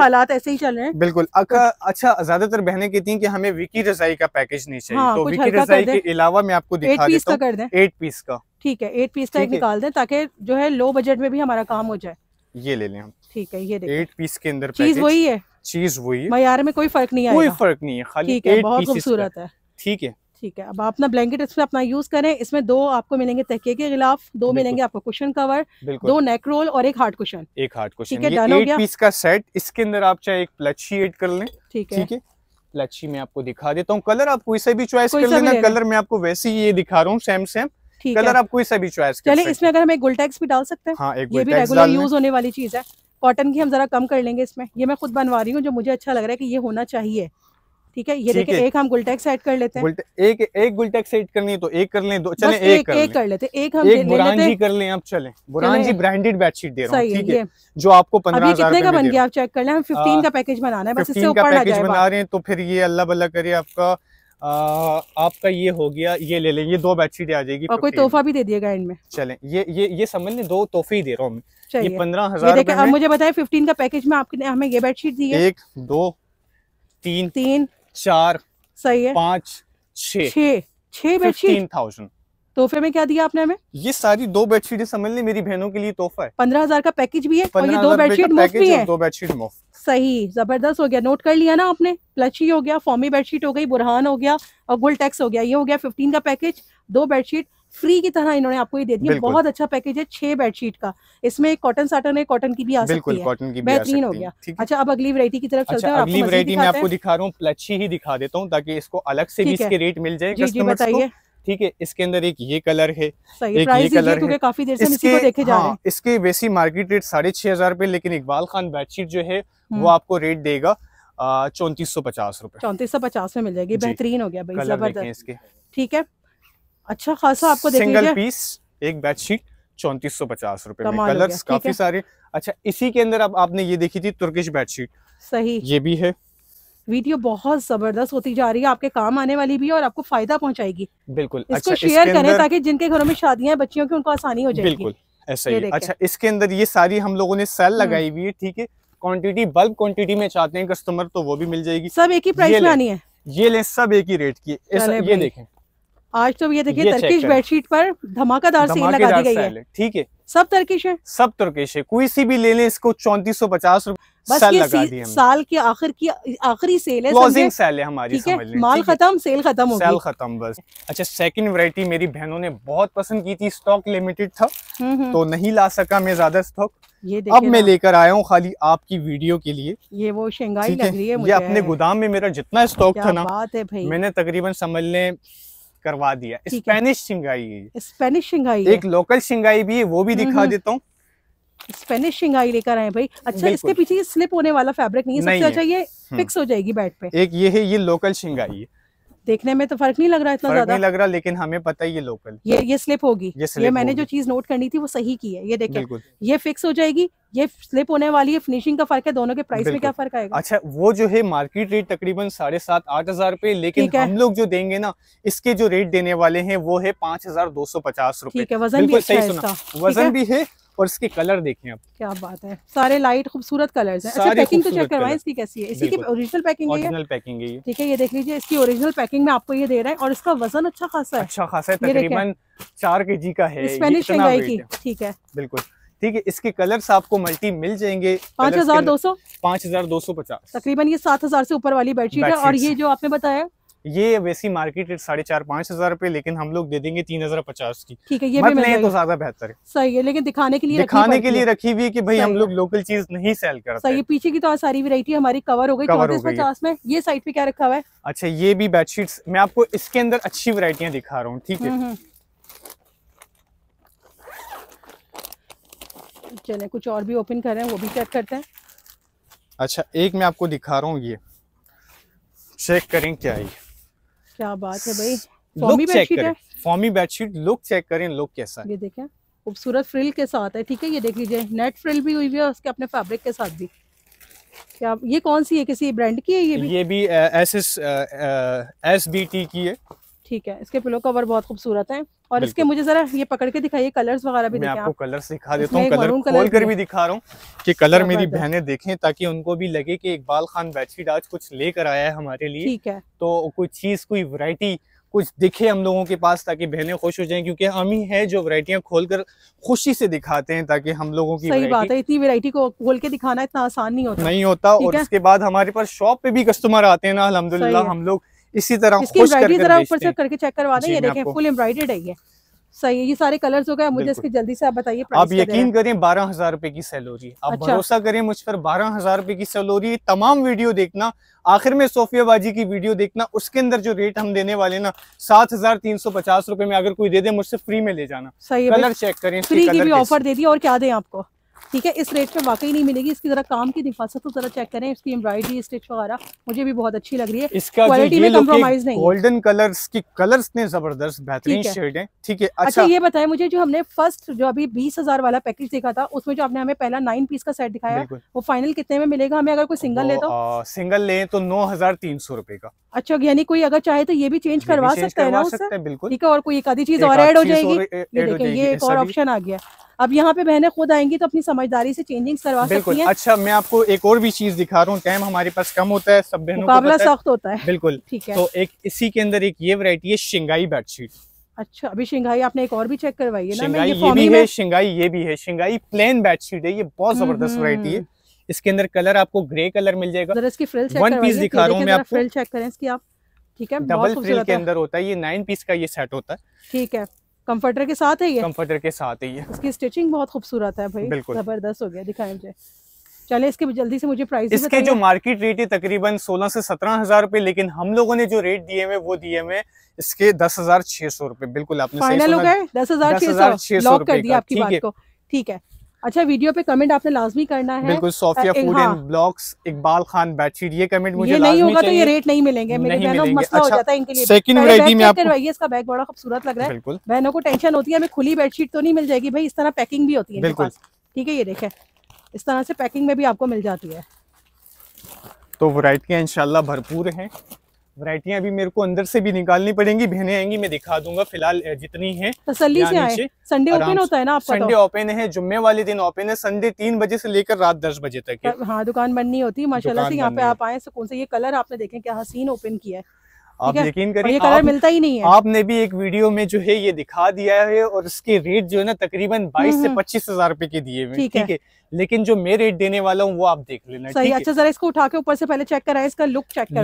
हालात ऐसे ही चल रहे हैं बिल्कुल अच्छा ज्यादातर बहने कहती है की हमें विकी रजाई का पैकेज नहीं चाहिए हाँ, तो विकी रजाई के अलावा मैं आपको दिखा देता हूँ एट पीस का ठीक है एट पीस का एक निकाल दें ताकि जो है लो बजट में भी हमारा काम हो जाए ये ले लें हम ठीक है ये एट पीस के अंदर चीज वही है चीज वही है मैार में कोई फर्क नहीं आएगा कोई फर्क नहीं है खाली ठीक है बहुत खूबसूरत है ठीक है ठीक है अब आप अपना ब्लैंकेट इसमें अपना यूज करें इसमें दो आपको मिलेंगे तहके के खिलाफ दो मिलेंगे आपको कुशन कवर दो नेक रोल और एक हार्ड कुशन एक हार्ड कुशन ये डन हो गया पीस का सेट इसके अंदर आप चाहे एक प्लची एड कर लें ठीक है ठीक है प्लची में आपको दिखा देता हूँ कलर आप कोई से भी चॉइस कर लेना कलर मैं आपको वैसे ही ये दिखा रहा हूँ सेम सेम कलर आप कोई सा भी चॉइस चले इसमें अगर हम एक गुलटेक्स भी डाल सकते हैं हाँ, एक ये भी रेगुलर यूज होने वाली चीज है कॉटन की हम जरा कम कर लेंगे इसमें ये मैं खुद बनवा रही हूँ जो मुझे अच्छा लग रहा है की ये होना चाहिए ठीक है ये देखिए एक हम गुलटेक्स ऐड कर लेते हैं एक एक गुलटेक्स ऐड करनी है तो एक कर लें दो चले एक, कर, लेते एक हम एक कर लें आप चले ब्रांडेड बेडशीट दे रहा जो आपको कितने का बन गया आप चेक कर लें हम 15 का पैकेज बनाना है बस हाँ, इससे ऊपर बना रहे हैं तो फिर ये अल्लाह बल्ला करिए आपका आ, आपका ये हो गया ये ले लें ये दो बेडशीट आ जाएगी और कोई तोहफा भी दे दिएगा एंड में चलें ये ये ये समझ लें दो तोहफे ही दे रहा हूँ ये पंद्रह हजार आप मुझे बताए फिफ्टीन का पैकेज में आपने हमें ये बेडशीट दी है एक दो तीन तीन चार सही है पाँच छह छह बेडशीट थाउजेंड तोहफे में क्या दिया आपने हमें ये सारी दो बेडशीट समझ लें मेरी बहनों के लिए तोहफा है पंद्रह हजार का पैकेज भी है और ये दो बेडशीट मुफ्त भी है दो बेडशीट मुफ्त सही जबरदस्त हो गया नोट कर लिया ना आपने प्लची हो गया फॉर्मी बेडशीट हो गई बुरहान हो गया और गुल टैक्स हो गया ये हो गया फिफ्टीन का पैकेज दो बेडशीट फ्री की तरह इन्होंने आपको ये दे दिया बहुत अच्छा पैकेज है छह बेडशीट का इसमें कॉटन साटन है कॉटन की भी आ सकती है बेहतरीन हो गया अच्छा अब अगली वरायटी की तरफ अच्छा, चलते हैं अगली वरायटी में आपको दिखा रहा हूँ प्लची ही दिखा देता हूँ ताकि इसको अलग से भी इसके रेट मिल जाए बताइए ठीक है इसके अंदर एक ये कलर है एक ये कलर है काफी देर से इसके, देखे जा रहे हाँ, हैं इसके वैसी मार्केट रेट साढ़े छह हजार रुपए लेकिन इकबाल खान बेडशीट जो है वो हम्म। आपको रेट देगा चौंतीस सौ पचास रूपए चौतीस सौ पचास में मिल जाएगी बेहतरीन हो गया भाई जबरदस्त ठीक है अच्छा खासा आपको सिंगल पीस एक बेडशीट चौंतीस सौ पचास रूपए कलर काफी सारे अच्छा इसी के अंदर अब आपने ये देखी थी तुर्किश बेडशीट सही ये भी है वीडियो बहुत जबरदस्त होती जा रही है आपके काम आने वाली भी है और आपको फायदा पहुंचाएगी बिल्कुल इसको अच्छा, शेयर करें ताकि जिनके घरों में शादियां हैं बच्चियों की उनको आसानी हो जाएगी बिल्कुल ऐसा ही अच्छा इसके अंदर ये सारी हम लोगों ने सेल हम्म। लगाई हुई है ठीक है क्वांटिटी बल्क क्वांटिटी में चाहते हैं कस्टमर तो वो भी मिल जाएगी सब एक ही प्राइस में आनी है ये ले सब एक ही रेट की ये देखें आज तो ये देखिए टर्किश बेडशीट पर धमाकेदार सेल लगा दी गई है ठीक है सब टर्किश है सब तुर्किश है कोई सी भी ले लें इसको चौंतीस सौ पचास बस साल के आखिर की आखिरी सेल है क्लोजिंग सेल है हमारी समझ माल खत्म सेल खत्म सेल खत्म बस अच्छा सेकंड वैरायटी मेरी बहनों ने बहुत पसंद की थी स्टॉक लिमिटेड था हम्म, हम्म। तो नहीं ला सका मैं ज्यादा स्टॉक ये अब मैं लेकर आया हूँ खाली आपकी वीडियो के लिए ये वो शेंगाई लग रही है मुझे ये अपने गोदाम में मेरा जितना स्टॉक था ना बात है भाई मैंने तकरीबन समझ लें करवा दिया स्पेनिश शिंगाई है स्पेनिश शिंगाई एक लोकल शिंगाई भी है वो भी दिखा देता हूँ स्पेनिश शिंगाई लेकर आए भाई अच्छा इसके पीछे ये स्लिप होने वाला फैब्रिक नहीं है सबसे अच्छा ये फिक्स हम्म। हो जाएगी बैट पे एक ये है ये लोकल शिंगाई है देखने में तो फर्क नहीं लग रहा इतना ज्यादा नहीं लग रहा लेकिन हमें पता है ये लोकल ये ये स्लिप होगी ये, स्लिप ये मैंने जो चीज नोट करनी थी वो सही की है ये देखिए ये फिक्स हो जाएगी ये स्लिप होने वाली है फिनिशिंग का फर्क है दोनों के प्राइस में क्या फर्क आएगा अच्छा वो जो है मार्केट रेट तकरीबन साढ़े सात आठ हजार रूपए लेकिन हम लोग जो देंगे ना इसके जो रेट देने वाले हैं वो है पाँच हजार दो सौ पचास रूपए वजन वजन भी अच्छा है और इसके कलर देखें आप क्या बात है सारे लाइट खूबसूरत कलर्स हैं अच्छा पैकिंग तो चेक करवाएं इसकी कैसी है इसी की ओरिजिनल पैकिंग है ओरिजिनल पैकिंग है ठीक है ये देख लीजिए इसकी ओरिजिनल पैकिंग में आपको ये दे रहा है और इसका वजन अच्छा खासा है अच्छा खासा है तकरीबन चार के जी का है स्पेनिश की ठीक है बिल्कुल ठीक है इसके कलर्स आपको मल्टी मिल जाएंगे पाँच हजार दो सौ पाँच हजार दो सौ पचास तकरीबन ये सात हजार से ऊपर वाली बेडशीट है और ये जो आपने बताया ये वैसी मार्केट रेट साढ़े चार पाँच हजार रुपए लेकिन हम लोग दे देंगे तीन हजार पचास की ठीक है ये मत भी तो ज्यादा बेहतर है सही है लेकिन दिखाने के लिए दिखाने के लिए रखी हुई है की भाई हम लोग लोकल चीज नहीं सेल करते सही है पीछे की तो सारी वेरायटी हमारी कवर हो गई चौतीस पचास में ये साइड पे क्या रखा हुआ है अच्छा ये भी बेडशीट मैं आपको इसके अंदर अच्छी वेरायटियाँ दिखा रहा हूँ ठीक है हम्म, हम्म। चले कुछ और भी ओपन कर रहे हैं वो भी चेक करते हैं अच्छा एक मैं आपको दिखा रहा हूँ ये चेक करें क्या है क्या बात है भाई फॉर्मी बेडशीट है फॉर्मी बेडशीट लुक चेक करें लुक कैसा है ये देखें खूबसूरत फ्रिल के साथ है ठीक है ये देख लीजिए नेट फ्रिल भी हुई हुई है उसके अपने फैब्रिक के साथ भी क्या ये कौन सी है किसी ब्रांड की है ये भी ये भी S S S B T की है ठीक है इसके पिलो कवर बहुत खूबसूरत है और इसके मुझे जरा ये पकड़ के दिखाइए कलर्स वगैरह भी मैं आपको कलर्स दिखा देता हूँ कलर खोल कर भी दिखा रहा हूँ कि कलर मेरी बहनें देखें ताकि उनको भी लगे कि इकबाल खान बेडशीट आज कुछ लेकर आया है हमारे लिए ठीक है तो कोई चीज कोई वरायटी कुछ दिखे हम लोगों के पास ताकि बहनें खुश हो जाएं क्योंकि हम ही है जो वैरायटियां खोलकर खुशी से दिखाते हैं ताकि हम लोगों की सही बात है इतनी वैरायटी को खोल के दिखाना इतना आसान नहीं होता नहीं होता और उसके बाद हमारे पास शॉप पे भी कस्टमर आते हैं ना अलहमदुल्ला हम लोग इसी तरह ऊपर से करके चेक करवा दें ये देखें फुल एम्ब्रॉइडेड है सही है ये सारे कलर्स हो गए मुझे इसकी जल्दी से आप बताइए आप यकीन करें बारह हजार रुपए की सैलोरी आप अच्छा। भरोसा करें मुझ पर बारह हजार रुपए की सैलोरी तमाम वीडियो देखना आखिर में सोफिया बाजी की वीडियो देखना उसके अंदर जो रेट हम देने वाले ना सात हजार तीन सौ पचास रुपए में अगर कोई दे दे मुझसे फ्री में ले जाना सही कलर चेक करें फ्री की भी ऑफर दे दी और क्या दे आपको ठीक है इस रेट पे वाकई नहीं मिलेगी इसकी जरा काम की निफासत को तो जरा चेक करें इसकी एम्ब्रॉयडरी स्टिच वगैरह मुझे भी बहुत अच्छी लग रही है इसका क्वालिटी में कम्प्रोमाइज नहीं गोल्डन कलर्स की कलर्स ने जबरदस्त बेहतरीन शेड है ठीक है अच्छा, अच्छा। ये बताया मुझे जो हमने फर्स्ट जो अभी बीस हजार वाला पैकेज देखा था उसमें जो आपने हमें पहला नाइन पीस का सेट दिखाया वो फाइनल कितने में मिलेगा हमें अगर कोई सिंगल ले तो सिंगल ले तो नौ हजार तीन सौ का अच्छा यानी कोई अगर चाहे तो ये भी चेंज करवा सकते हैं ना बिल्कुल ठीक है और कोई एक आधी चीज और एड हो जाएगी ये एक और ऑप्शन आ गया अब यहाँ पे बहने खुद आएंगी तो अपनी समझदारी से चेंजिंग करवा सकती हैं अच्छा मैं आपको एक और भी चीज दिखा रहा हूँ टाइम हमारे पास कम होता है सब बहनों मुकाबला सख्त होता है बिल्कुल ठीक है तो एक इसी के अंदर एक ये वरायटी है शिंगाई बेडशीट अच्छा अभी शिंगाई आपने एक और भी चेक करवाई है ना ये, भी है शिंगाई ये भी है शिंगाई प्लेन बेडशीट है ये बहुत हम्म, जबरदस्त वरायटी हम्म, हम्म। है इसके अंदर कलर आपको ग्रे कलर मिल जाएगा इसकी फ्रिल चेक वन पीस दिखा रहा हूँ मैं आपको फ्रिल चेक करें इसकी आप ठीक है डबल फ्रिल के अंदर होता है ये नाइन पीस का ये सेट होता है ठीक है कंफर्टर के साथ है ये कंफर्टर के साथ है इसकी स्टिचिंग बहुत खूबसूरत है भाई जबरदस्त हो गया दिखाए मुझे चले इसके जल्दी से मुझे प्राइस इसके जो मार्केट रेट है तकरीबन 16 से सत्रह हजार रूपए लेकिन हम लोगों ने जो रेट दिए हुए वो दिए हुए इसके दस हजार छह सौ रूपए बिल्कुल आपने फाइनल हो गए दस हजार छह सौ छह कर दिया आपकी को ठीक है अच्छा वीडियो पे कमेंट आपने लाजमी करना है बिल्कुल Sofia food and blogs Iqbal Khan bedsheet ये कमेंट मुझे ये नहीं होगा तो ये रेट नहीं मिलेंगे मेरी बहनों मसला हो अच्छा, जाता है इनके लिए सेकंड वैरायटी में आप करवाइए इसका बैग बड़ा खूबसूरत लग रहा है बहनों को टेंशन होती है हमें खुली बेडशीट तो नहीं मिल जाएगी भाई इस तरह पैकिंग भी होती है बिल्कुल ठीक है ये देखे इस तरह से पैकिंग में भी आपको मिल जाती है तो वरायटियाँ इनशाला भरपूर है वरायटियाँ भी मेरे को अंदर से भी निकालनी पड़ेंगी बहने आएंगी मैं दिखा दूंगा फिलहाल जितनी है तसली से आए संडे ओपन होता है ना आपका संडे तो? ओपन है जुम्मे वाले दिन ओपन है संडे तीन बजे से लेकर रात दस बजे तक हाँ दुकान बंद नहीं होती माशाल्लाह से यहाँ पे आप आए सुकून से ये कलर आपने देखे क्या हसीन ओपन किया है आप यकीन करिए ये कलर मिलता ही नहीं है आपने भी एक वीडियो में जो है ये दिखा दिया है और इसके रेट जो है ना तकरीबन 22 हम्म, से हम्म। पच्चीस हजार रूपए के दिए हुए ठीक है लेकिन जो मैं रेट देने वाला हूँ वो आप देख लेना सही अच्छा जरा इसको उठा के ऊपर से पहले चेक कराए इसका लुक चेक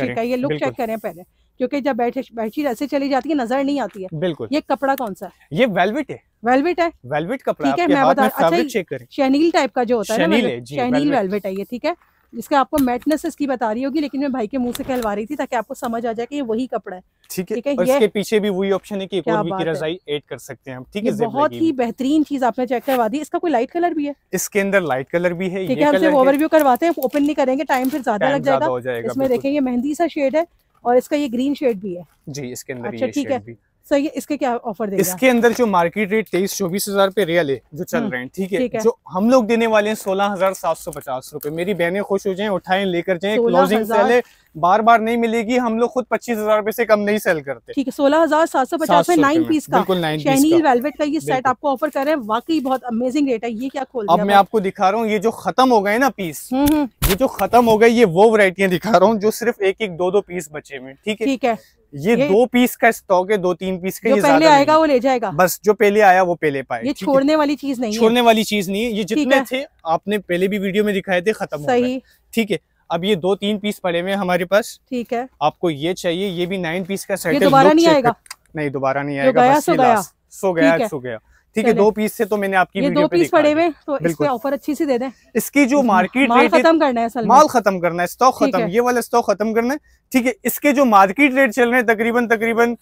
करें ये लुक चेक करें पहले क्योंकि जब बैठी ऐसे चली जाती है नजर नहीं आती है बिल्कुल ये कपड़ा कौन सा है ये वेलवेट है वेलवेट है वेलवेट कपड़ा ठीक है मैं बता अच्छा शहनील टाइप का जो होता है शहनील वेलवेट है ये ठीक है जिसके आपको मेटनेस इसकी बता रही होगी लेकिन मैं भाई के मुंह से कहलवा रही थी ताकि आपको समझ आ जाए कि ये वही कपड़ा है ठीक है और इसके पीछे भी वही ऑप्शन है कि एक और की रजाई ऐड कर सकते हैं हम ठीक है बहुत ही बेहतरीन चीज आपने चेक करवा दी इसका कोई लाइट कलर भी है इसके अंदर लाइट कलर भी है ठीक है ओवरव्यू करवाते हैं ओपन नहीं करेंगे टाइम फिर ज्यादा लग जाएगा इसमें देखें ये मेहंदी सा शेड है और इसका ये ग्रीन शेड भी है जी इसके अंदर अच्छा ठीक है सर ये इसके क्या ऑफर देगा इसके अंदर जो मार्केट रेट तेईस चौबीस हजार पे रियल है जो चल हम्म, रहे हैं ठीक है, जो हम लोग देने वाले हैं सोलह हजार सात सौ पचास रूपए मेरी बहनें खुश हो जाएं उठाएं लेकर जाएं क्लोजिंग सेल है बार बार नहीं मिलेगी हम लोग खुद पच्चीस हजार रूपए से कम नहीं सेल करते ठीक है सोलह हजार सात सौ पचास में नाइन पीस का चाइनीज वेलवेट का ये सेट आपको ऑफर कर रहे हैं वाकई बहुत अमेजिंग रेट है ये क्या खोल अब मैं आपको दिखा रहा हूँ ये जो खत्म हो गए ना पीस हम्म, हम्म। ये जो खत्म हो गए ये वो वरायटियाँ दिखा रहा हूँ जो सिर्फ एक एक दो दो पीस बचे हुए ठीक है ठीक है ये, ये दो पीस का स्टॉक है दो तीन पीस का जो पहले आएगा वो ले जाएगा बस जो पहले आया वो पहले पाए ये छोड़ने वाली चीज नहीं छोड़ने वाली चीज नहीं है ये जितने थे आपने पहले भी वीडियो में दिखाए थे खत्म सही ठीक है अब ये दो तीन पीस पड़े हुए हमारे पास ठीक है आपको ये चाहिए ये भी नाइन पीस का सेट दोबारा नहीं आएगा नहीं दोबारा नहीं आएगा बस सो गया सो गया सो गया ठीक है दो पीस से तो मैंने आपकी ये दो पीस पड़े हुए तो इसके ऑफर अच्छी सी दे दें इसकी जो मार्केट माल खत्म करना है असल माल खत्म करना है स्टॉक खत्म ये वाला स्टॉक खत्म करना है ठीक है इसके जो मार्केट रेट चल रहे हैं तकरीबन तकरीबन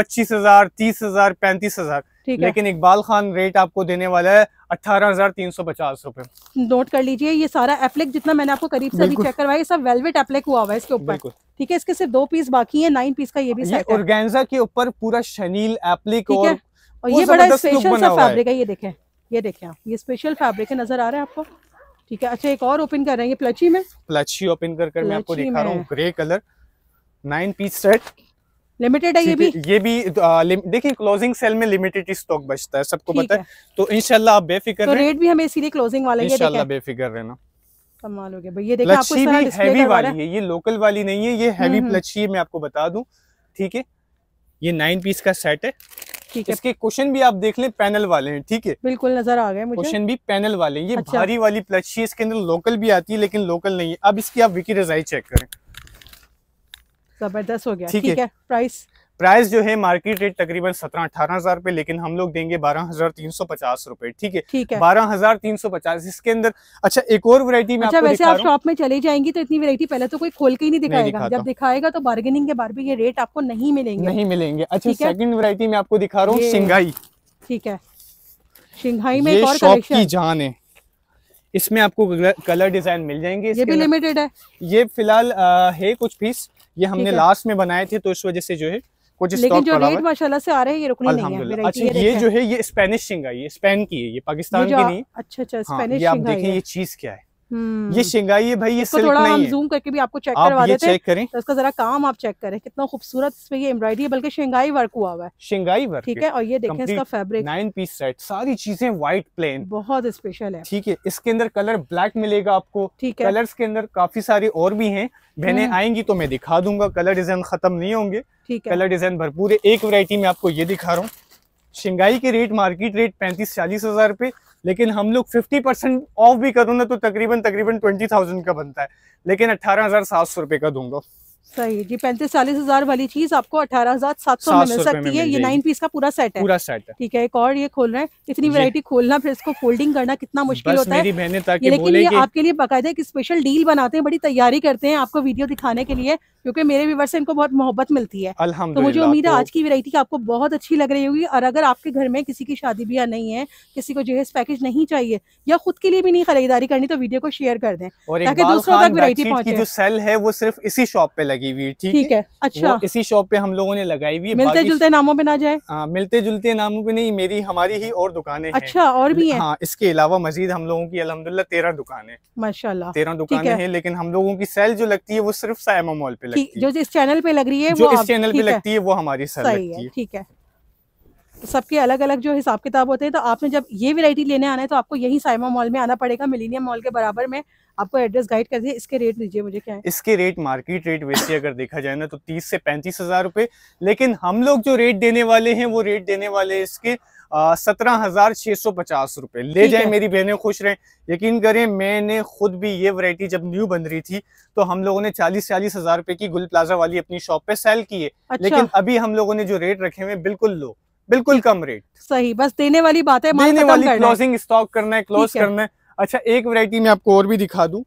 पच्चीस हजार तीस हजार पैंतीस हजार लेकिन इकबाल खान रेट आपको देने वाला है अठारह हजार तीन सौ पचास रूपए नोट कर लीजिए ये सारा एप्लेक जितना मैंने आपको करीब से चेक करवाया सब वेलवेट एप्लेक हुआ हुआ है इसके ऊपर ठीक है इसके सिर्फ दो पीस बाकी है नाइन पीस का ये भी ऑर्गेन्जा के ऊपर पूरा शनील एप्लिक और, और ये बड़ा स्पेशल सा फैब्रिक है ये देखे ये देखें आप ये स्पेशल फैब्रिक है नजर आ रहा है आपको ठीक है अच्छा एक और ओपन कर रहे हैं प्लची में प्लची ओपन कर कर मैं आपको दिखा रहा हूँ grey colour nine piece set limited है ये भी ये भी देखिए क्लोजिंग सेल में लिमिटेड स्टॉक बचता है सबको पता है।, तो इनशाला आप बेफिक्र तो रेट भी हमें इसीलिए क्लोजिंग वाले इनशाला बेफिक्र रहना कमाल हो गया भाई ये देखिए आपको हैवी वाली है ये लोकल वाली नहीं है ये हम्म, हम्म। हैवी प्लची मैं आपको बता दूं ठीक है ये नाइन पीस का सेट है ठीक है इसके क्वेश्चन भी आप देख लें पैनल वाले हैं ठीक है बिल्कुल नजर आ गए क्वेश्चन भी पैनल वाले हैं ये अच्छा। भारी वाली प्लची इसके अंदर लोकल भी आती है लेकिन लोकल नहीं है अब इसकी आप विकी रजाई चेक करें जबरदस्त हो गया ठीक है, प्राइस प्राइस जो है मार्केट रेट तकरीबन सत्रह अठारह हजार रुपए लेकिन हम लोग देंगे बारह हजार तीन सौ पचास रूपए ठीक है ठीक है बारह हजार तीन सौ पचास इसके अंदर अच्छा एक और वरायटी में अच्छा, वैसे आप शॉप में चले जाएंगी तो इतनी वरायटी पहले तो कोई खोल के ही नहीं दिखाएगा नहीं जब दिखाएगा तो बार्गेनिंग के बार भी ये रेट आपको नहीं मिलेंगे नहीं मिलेंगे अच्छा सेकंड वरायटी में आपको दिखा रहा हूँ सिंघाई ठीक है सिंघाई में एक की जान है इसमें आपको कलर डिजाइन मिल जाएंगे ये भी लिमिटेड है ये फिलहाल है कुछ पीस ये हमने लास्ट में बनाए थे तो इस वजह से जो है कुछ लेकिन जो रेट माशाल्लाह से आ रहे हैं ये रुकने नहीं है अच्छा ये ये जो है ये स्पेनिश सिंग आई है स्पेन की है ये पाकिस्तान की नहीं अच्छा अच्छा स्पेनिश हाँ, ये आप देखें ये चीज क्या है हम्म। ये शिंगाई है भाई ये सिल्क थोड़ा नहीं हम जूम करके भी आपको चेक आप करवा देते चेक करें तो इसका जरा काम आप चेक करें कितना खूबसूरत इसमें ये एम्ब्रॉयडरी है बल्कि शिंगाई वर्क हुआ हुआ है शिंगाई वर्क ठीक है और ये देखें इसका फैब्रिक नाइन पीस सेट सारी चीजें व्हाइट प्लेन बहुत स्पेशल है ठीक है इसके अंदर कलर ब्लैक मिलेगा आपको ठीक है कलर के अंदर काफी सारे और भी है बहने हम्म। आएंगी तो मैं दिखा दूंगा कलर डिजाइन खत्म नहीं होंगे ठीक है कलर डिजाइन भरपूर है एक वरायटी में आपको ये दिखा रहा हूँ शिंगाई की रेट मार्केट रेट पैंतीस चालीस हज़ार रुपये लेकिन हम लोग फिफ्टी परसेंट ऑफ भी करो ना तो तकरीबन तकरीबन ट्वेंटी थाउजेंड का बनता है लेकिन अट्ठारह हज़ार सात सौ रुपये का दूंगा सही जी पैंतीस चालीस हजार वाली चीज आपको अठारह हजार सात सौ में मिल सकती है ये नाइन पीस का पूरा सेट है पूरा सेट है ठीक है एक और ये खोल रहे हैं इतनी वैरायटी खोलना फिर इसको फोल्डिंग करना कितना मुश्किल होता है लेकिन ये आपके लिए बाकायदा एक स्पेशल डील बनाते हैं बड़ी तैयारी करते हैं आपको वीडियो दिखाने के लिए क्योंकि मेरे व्यवर से इनको बहुत मोहब्बत मिलती है तो मुझे उम्मीद है तो आज की वेरायटी आपको बहुत अच्छी लग रही होगी और अगर आपके घर में किसी की शादी ब्याह नहीं है किसी को जहेज पैकेज नहीं चाहिए या खुद के लिए भी नहीं खरीदारी करनी तो वीडियो को शेयर कर दें ताकि दूसरों तक वेरायटी पहुंचे जो सेल है वो सिर्फ इसी शॉप पे लगी हुई ठीक है अच्छा इसी शॉप पे हम लोगों ने लगाई हुई मिलते जुलते नामों पर ना जाए मिलते जुलते नामों पर नहीं मेरी हमारी ही और दुकान अच्छा और भी है हाँ, इसके अलावा मजीद हम लोगों की अलहमदुल्ला तेरह दुकानें माशाला तेरह दुकान है लेकिन हम लोगों की सेल जो लगती है वो सिर्फ सायमा मॉल पे लगती जो इस चैनल पे लग रही है जो इस चैनल पे लगती है वो हमारी सर लगती है ठीक है तो सबके अलग अलग जो हिसाब किताब होते हैं तो आपने जब ये वेरायटी लेने आना है तो आपको यही साइमा मॉल में आना पड़ेगा मिलीनियम मॉल के बराबर में आपको एड्रेस गाइड कर दिए इसके रेट लीजिए मुझे क्या है इसके रेट मार्केट रेट वैसे अगर देखा जाए ना तो तीस से पैंतीस हजार रुपए लेकिन हम लोग जो रेट देने वाले हैं वो रेट देने वाले इसके सत्रह हजार छह सौ पचास रुपए ले जाए मेरी बहनें खुश रहें यकीन करें मैंने खुद भी ये वैरायटी जब न्यू बन रही थी तो हम लोगों ने चालीस चालीस हजार रुपए की गुल प्लाजा वाली अपनी शॉप पे सेल की है अच्छा। लेकिन अभी हम लोगों ने जो रेट रखे हुए बिल्कुल लो बिल्कुल कम रेट सही बस देने वाली बात है देने वाली क्लोजिंग स्टॉक करना है क्लोज करना है अच्छा एक वरायटी में आपको और भी दिखा दूँ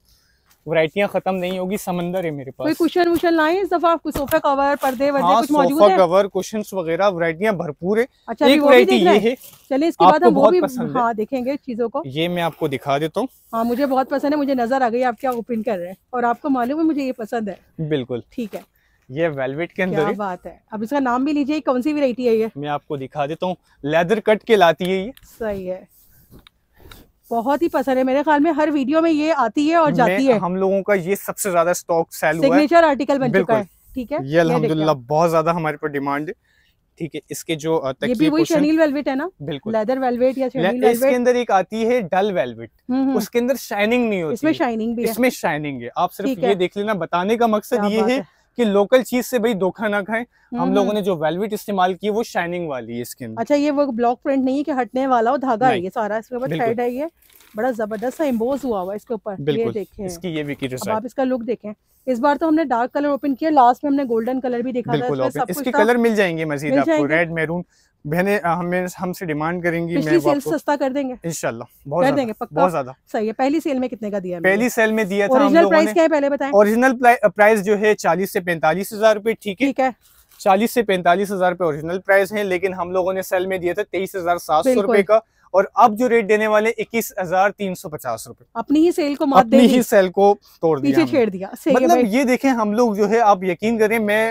वरायटियाँ खत्म नहीं होगी समंदर है मेरे पास कोई कुशन वुशन लाए इस दफा आपको सोफा कवर पर्दे वर्दे हाँ, कुछ मौजूद है कवर क्वेश्चन वगैरह वरायटियाँ भरपूर है अच्छा एक वरायटी ये है चलिए इसके बाद हम वो भी हाँ देखेंगे चीजों को ये मैं आपको दिखा देता हूँ हाँ मुझे बहुत पसंद है मुझे नजर आ गई आप क्या ओपन कर रहे हैं और आपको मालूम है मुझे ये पसंद है बिल्कुल ठीक है ये वेलवेट के अंदर क्या बात है अब इसका नाम भी लीजिए कौन सी वरायटी है ये मैं आपको दिखा देता हूँ लेदर कट के लाती है ये सही है बहुत ही पसंद है मेरे ख्याल में हर वीडियो में ये आती है और जाती है हम लोगों का ये सबसे ज्यादा स्टॉक सेल सिग्नेचर आर्टिकल बन चुका है ठीक है ये अलहमदुल्ला बहुत ज्यादा हमारे पर डिमांड है ठीक है इसके जो ये भी वही शनील वेलवेट है ना बिल्कुल लेदर वेलवेट या शनील वेलवेट इसके अंदर एक आती है डल वेलवेट हम्म, हम्म। उसके अंदर शाइनिंग नहीं होती इसमें शाइनिंग भी इसमें शाइनिंग है आप सिर्फ ये देख लेना बताने का मकसद ये है कि लोकल चीज से भाई धोखा ना खाएं हम हम्म। लोगों ने जो वेलवेट इस्तेमाल की वो शाइनिंग वाली है स्किन अच्छा ये वो ब्लॉक प्रिंट नहीं है कि हटने वाला हो धागा है ये सारा इसके ऊपर थ्रेड है ये बड़ा जबरदस्त सा इम्बोज हुआ हुआ इसके ऊपर ये देखें इसकी ये विकी जो आप इसका लुक देखें इस बार तो हमने डार्क कलर ओपन किया लास्ट में हमने गोल्डन कलर भी देखा था सब इसके कलर मिल जाएंगे मजीद आपको रेड मैरून बहने हमें हमसे डिमांड करेंगी पिछली सेल सस्ता कर देंगे इंशाल्लाह बहुत कर देंगे पक्का बहुत ज्यादा सही है पहली सेल में कितने का दिया पहली सेल में दिया था ओरिजिनल प्राइस क्या है पहले बताएं ओरिजिनल प्राइस जो है चालीस से पैंतालीस हजार रूपए ठीक है ठीक है चालीस से पैंतालीस हजार रूपए ओरिजिनल प्राइस है लेकिन हम लोगों ने सेल में दिया था तेईस हजार सात सौ रूपये का और अब जो रेट देने वाले इक्कीस हजार तीन सौ पचास रूपए अपनी ही सेल को मात अपनी ही सेल को तोड़ दिया छेड़ दिया मतलब ये देखें हम लोग जो है आप यकीन करें मैं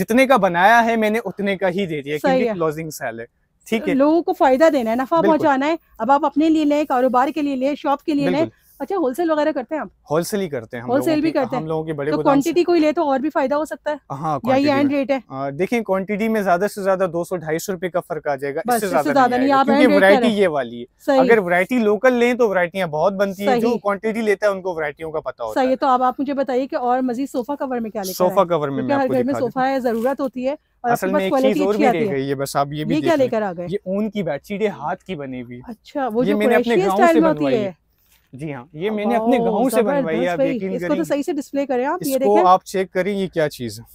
जितने का बनाया है मैंने उतने का ही दे दिया क्योंकि क्लोजिंग सेल है ठीक है लोगों को फायदा देना है नफा पहुंचाना है अब आप अपने लिए लें कारोबार के लिए लें शॉप के लिए लें अच्छा होलसेल वगैरह करते हैं आप होलसेल ही करते हैं होलसेल भी करते हैं हम लोगों के बड़े तो क्वांटिटी कोई ले तो और भी फायदा हो सकता है हाँ यही एंड रेट है हाँ, देखिए क्वांटिटी में ज्यादा से ज्यादा दो सौ ढाई सौ रूपये का फर्क आ जाएगा इससे ज्यादा नहीं वरायटी ये वाली है अगर वरायटी लोकल ले तो वरायटियाँ बहुत बनती है जो क्वान्टिटी लेता है उनको वरायटियों का पता होता है तो आप मुझे बताइए की और मजीद सोफा कवर में क्या सोफा कवर में हर घर में सोफा है जरूरत होती है असल में एक चीज और भी रह गई है बस आप ये भी क्या लेकर आ गए ये ऊन की बेडशीट है हाथ की बनी हुई अच्छा वो जो मैंने अपने गांव से बनवाई है जी हाँ ये मैंने अपने गाँव से बनवाई है आप यकीन इसको तो सही से डिस्प्ले करें आप ये देखिए आप चेक करें ये क्या चीज है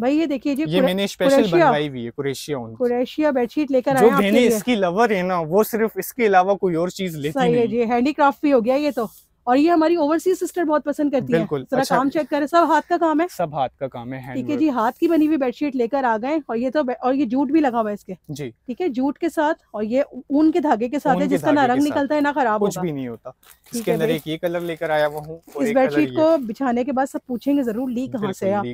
भाई ये देखिए जी ये मैंने स्पेशल बनवाई हुई है कुरेशिया कुरेशिया बेडशीट लेकर आया आपके लिए इसकी लवर है ना वो सिर्फ इसके अलावा कोई और चीज लेती नहीं है जी हैंडीक्राफ्ट भी हो गया ये तो और ये हमारी ओवरसीज सिस्टर बहुत पसंद करती है अच्छा, काम चेक करें सब हाथ का काम है सब हाथ का काम है ठीक है जी हाथ की बनी हुई बेडशीट लेकर आ गए और ये तो और ये जूट भी लगा हुआ है इसके जी ठीक है जूट के साथ और ये ऊन के धागे के साथ है जिसका ना रंग निकलता है ना खराब कुछ भी नहीं होता इसके अंदर एक ये कलर लेकर आया हुआ हूँ इस बेडशीट को बिछाने के बाद सब पूछेंगे जरूर ली कहाँ से आप